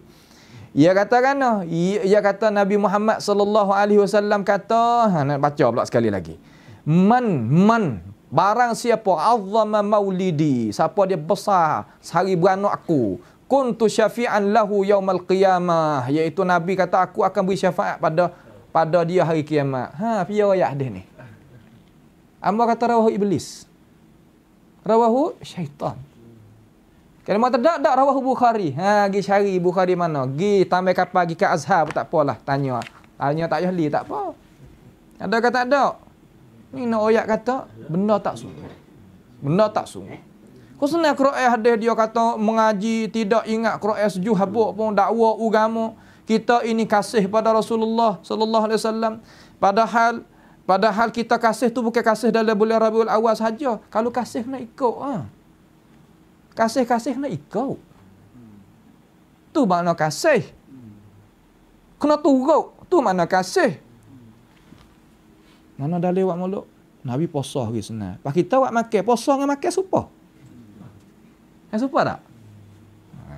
Ia kata kan? Oh, ia kata Nabi Muhammad sallallahu alaihi wasallam kata, ha nak baca pula sekali lagi. Man man barang siapa azzama maulidi, siapa dia besar hari beranak aku, kuntu syafi'an lahu yaumal qiyamah, iaitu Nabi kata aku akan beri syafaat pada pada dia hari kiamat. Ha, piye ayat dia ni? Amba kata rawahu iblis. Rawahu syaitan. Kalau mak terdak, dak rawah Bukhari. Ha, pergi cari Bukhari mana. Pergi tambah kapal, pergi ke Azhar pun tak apalah. Tanya. Tanya tak jahli, tak apa. Ada kata tak ada? Ni nak oyak kata, benda tak sungguh. Benda tak sungguh. Khususnya Quran hadis dia kata, mengaji tidak ingat Quran sejuh habuk pun, dakwa ugamu. Kita ini kasih pada Rasulullah Sallallahu Alaihi Wasallam. Padahal Padahal kita kasih tu bukan kasih dalam bulan Rabiul Awal saja. Kalau kasih nak ikut ah. Ha? Kasih-kasih nak ikau Tu makna kasih. Kena turut. Tu makna kasih. Mana dah lewat mulut? Nabi posa hari senar. Pak kita wak makan, posa dengan makan supa. yang supa tak? Ha.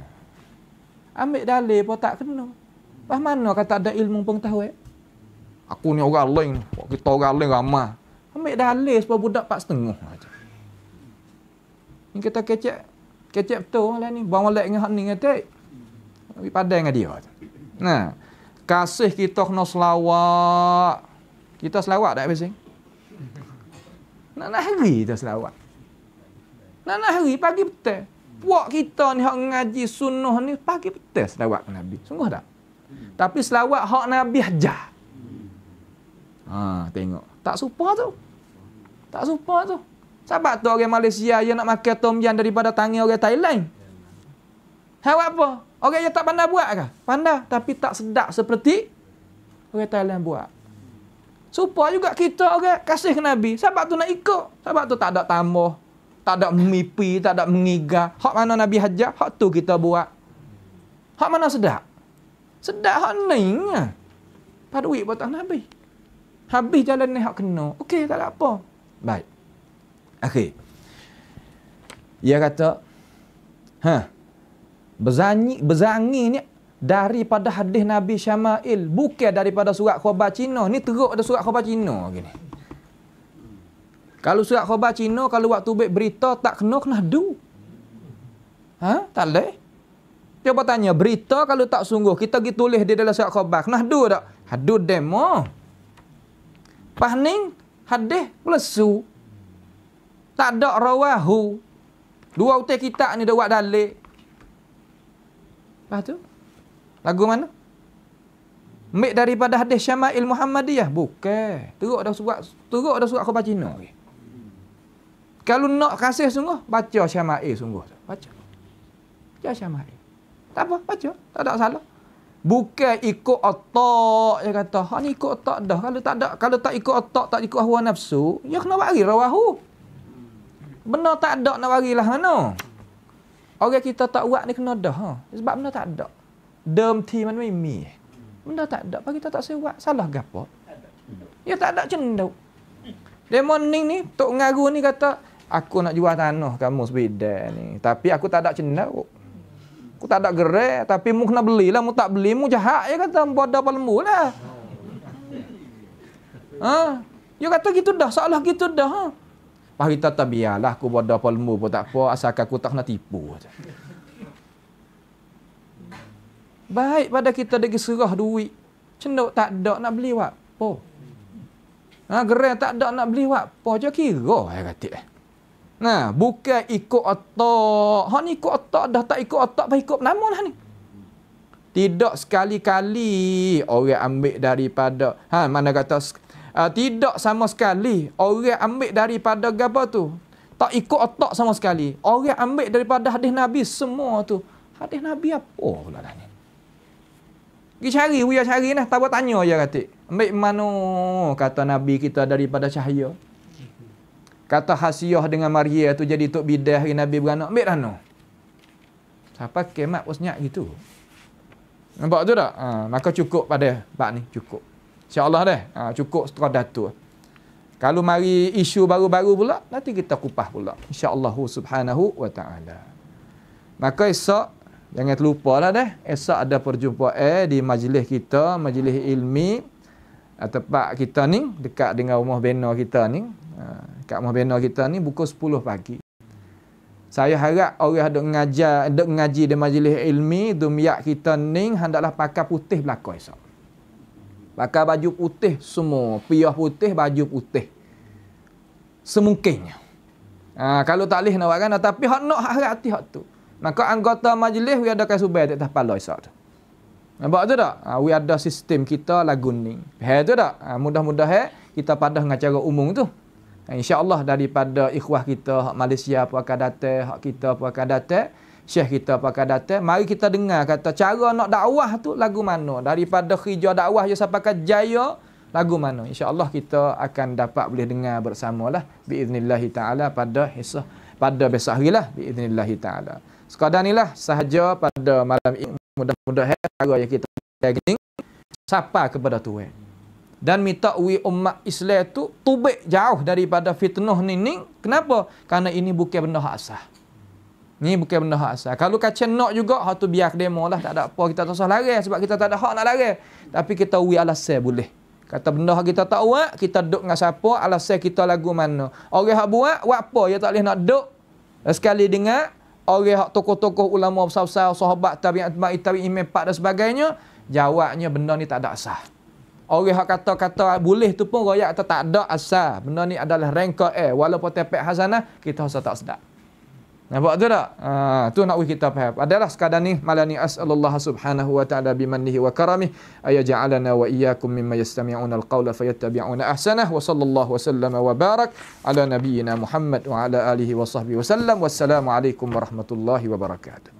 Ambil dah pun tak kena. Pak lah mana kata ada ilmu pengetahuan? Aku ni orang lain. Pak kita orang lain ramah. Ambil dalil sebab budak pak setengah. Ini kita kecek kecep tu lah ni bang walek dengan hak ni kata tapi padan dengan dia nah kasih kita kena selawat kita selawat tak pasing nak nak hari kita selawat nak nak hari pagi petang puak kita ni hak ngaji sunnah ni pagi petang selawat ke nabi sungguh tak tapi selawat hak nabi aja. ha tengok tak supa tu tak supa tu sebab tu orang Malaysia yang nak makan tom yam daripada tangan orang Thailand. Hal apa? Orang yang tak pandai buat ke? Pandai tapi tak sedap seperti orang Thailand buat. Supa juga kita orang kasih ke Nabi. Sebab tu nak ikut. Sebab tu tak ada tambah. Tak ada mimpi, tak ada mengiga. Hak mana Nabi hajar, hak tu kita buat. Hak mana sedap? Sedap hak ni. Ah. Pada duit buat Nabi. Habis jalan ni hak kena. Okey, tak ada apa. Baik akhir. Ia kata, ha, bezangi, berzangi ni daripada hadis Nabi Syama'il. Bukan daripada surat khobar Cina. Ni teruk ada surat khobar Cina. Gini. Kalau surat khobar Cina, kalau waktu baik berita, tak kena, kena du. Ha? Tak boleh. Cuba tanya, berita kalau tak sungguh, kita pergi tulis di dalam surat khobar, kena du tak? Hadu demo. Pahning, hadis, lesu. Tak ada rawahu. Dua utai kita ni dia buat dalik. Lepas tu? Lagu mana? Mek daripada hadis Syama'il Muhammadiyah? Bukan. Teruk dah surat, teruk dah surat khabar Cina. Okay. Kalau nak kasih sungguh, baca Syama'il sungguh. Baca. Baca Syama'il. Tak apa, baca. Tak ada salah. Bukan ikut otak dia kata. Ha ni ikut otak dah. Kalau tak ada, kalau tak ikut otak, tak ikut hawa nafsu, ya kena lagi rawahu benar tak ada nak warilah mana. Orang kita tak buat ni kena dah. Ha? Sebab benar tak ada. Dem ti mana mimi. Benda tak ada. Bagi kita tak sewa. Salah gapo? Ya tak ada cenduk. Dia morning ni, Tok Ngaru ni kata, aku nak jual tanah kamu sepeda ni. Tapi aku tak ada cenduk. Aku tak ada gerak. tapi mu kena lah. Mu tak beli, mu jahat. Ya kata, mu ada lembu lah. Ha? Ya kata gitu dah. Salah gitu dah. Ha? Pak kita tak biarlah aku buat dapur lembu pun tak apa. Asalkan aku tak kena tipu. Baik pada kita degi serah duit. Cendok tak ada nak beli buat po. Ha, gerai tak ada nak beli buat po Jauh kira. Saya kata. Nah, bukan ikut otak. Hak ni ikut otak dah tak ikut otak baik ikut nama lah ni. Tidak sekali-kali orang ambil daripada ha mana kata Uh, tidak sama sekali orang ambil daripada gapo tu. Tak ikut otak sama sekali. Orang ambil daripada hadis Nabi semua tu. Hadis Nabi apa oh, pula dah ni? Pergi cari, huya cari lah. Tak tanya aja katik. Ambil mana kata Nabi kita daripada cahaya. Kata Hasiyah dengan Maria tu jadi tok bidah hari Nabi beranak. Ambil dah no. Siapa kemat pun senyap gitu. Nampak tu tak? Ha, maka cukup pada bak ni. Cukup. InsyaAllah dah. Ha, cukup setelah datuk. Kalau mari isu baru-baru pula, nanti kita kupah pula. InsyaAllah subhanahu wa ta'ala. Maka esok, jangan terlupa lah dah. Esok ada perjumpaan eh, di majlis kita, majlis ilmi. Eh, tempat kita ni, dekat dengan rumah bina kita ni. Ha, dekat rumah bina kita ni, buka 10 pagi. Saya harap orang duk mengajar, duk ngaji di majlis ilmi, dumiak kita ni, hendaklah pakai putih belakang esok. Pakai baju putih semua. piyah putih, baju putih. Semungkinnya. Ha, kalau tak boleh nak buat kan. Tapi hak nak hak hati hak tu. Maka anggota majlis, we ada kaya subay di atas pala isap tu. Nampak tu tak? Ha, we ada sistem kita lagu ni. Hei tu tak? Ha, Mudah-mudahan eh, kita padah dengan cara umum tu. Ha, InsyaAllah daripada ikhwah kita, hak Malaysia pun akan datang, hak kita pun akan datang. Syekh kita pakai data? Mari kita dengar kata cara nak dakwah tu lagu mana. Daripada hijau dakwah je sampai ke jaya lagu mana. InsyaAllah kita akan dapat boleh dengar bersama bersamalah. Biiznillah ta'ala pada hisah. Pada besok hari lah. Biiznillah ta'ala. Sekadar ni lah sahaja pada malam ini. Mudah-mudahan cara yang kita pakai Sapa kepada tuwe Dan minta ui umat Islam tu tubik jauh daripada fitnah ni ni. Kenapa? Karena ini bukan benda asah. Ni bukan benda hak asal. Kalau kacang nak juga, hak tu biar demo lah. Tak ada apa, kita tak usah lari. Sebab kita tak ada hak nak lari. Tapi kita ui alasan boleh. Kata benda hak kita tak buat, kita duduk dengan siapa, alasan kita lagu mana. Orang hak buat, buat apa? Dia tak boleh nak duduk. Sekali dengar, orang hak tokoh-tokoh ulama besar-besar, sahabat, tabi'at, tabi'at, tabi'at, tabi'at, dan sebagainya, jawabnya benda ni tak ada asal. Orang yang kata-kata boleh tu pun royak tak ada asal. Benda ni adalah rengkak eh. Walaupun tepek hasanah, kita rasa tak sedap. Nampak tu tak? Ha, tu nak kita faham. Adalah sekadar ni malani as'alullah subhanahu wa ta'ala bimannihi wa karamih ayaja'alana wa iyyakum mimma yastami'una al-qawla fayattabi'una ahsanah wa sallallahu wa sallama wa barak ala nabiyyina Muhammad wa ala alihi wa sahbihi wa sallam wassalamu warahmatullahi wabarakatuh.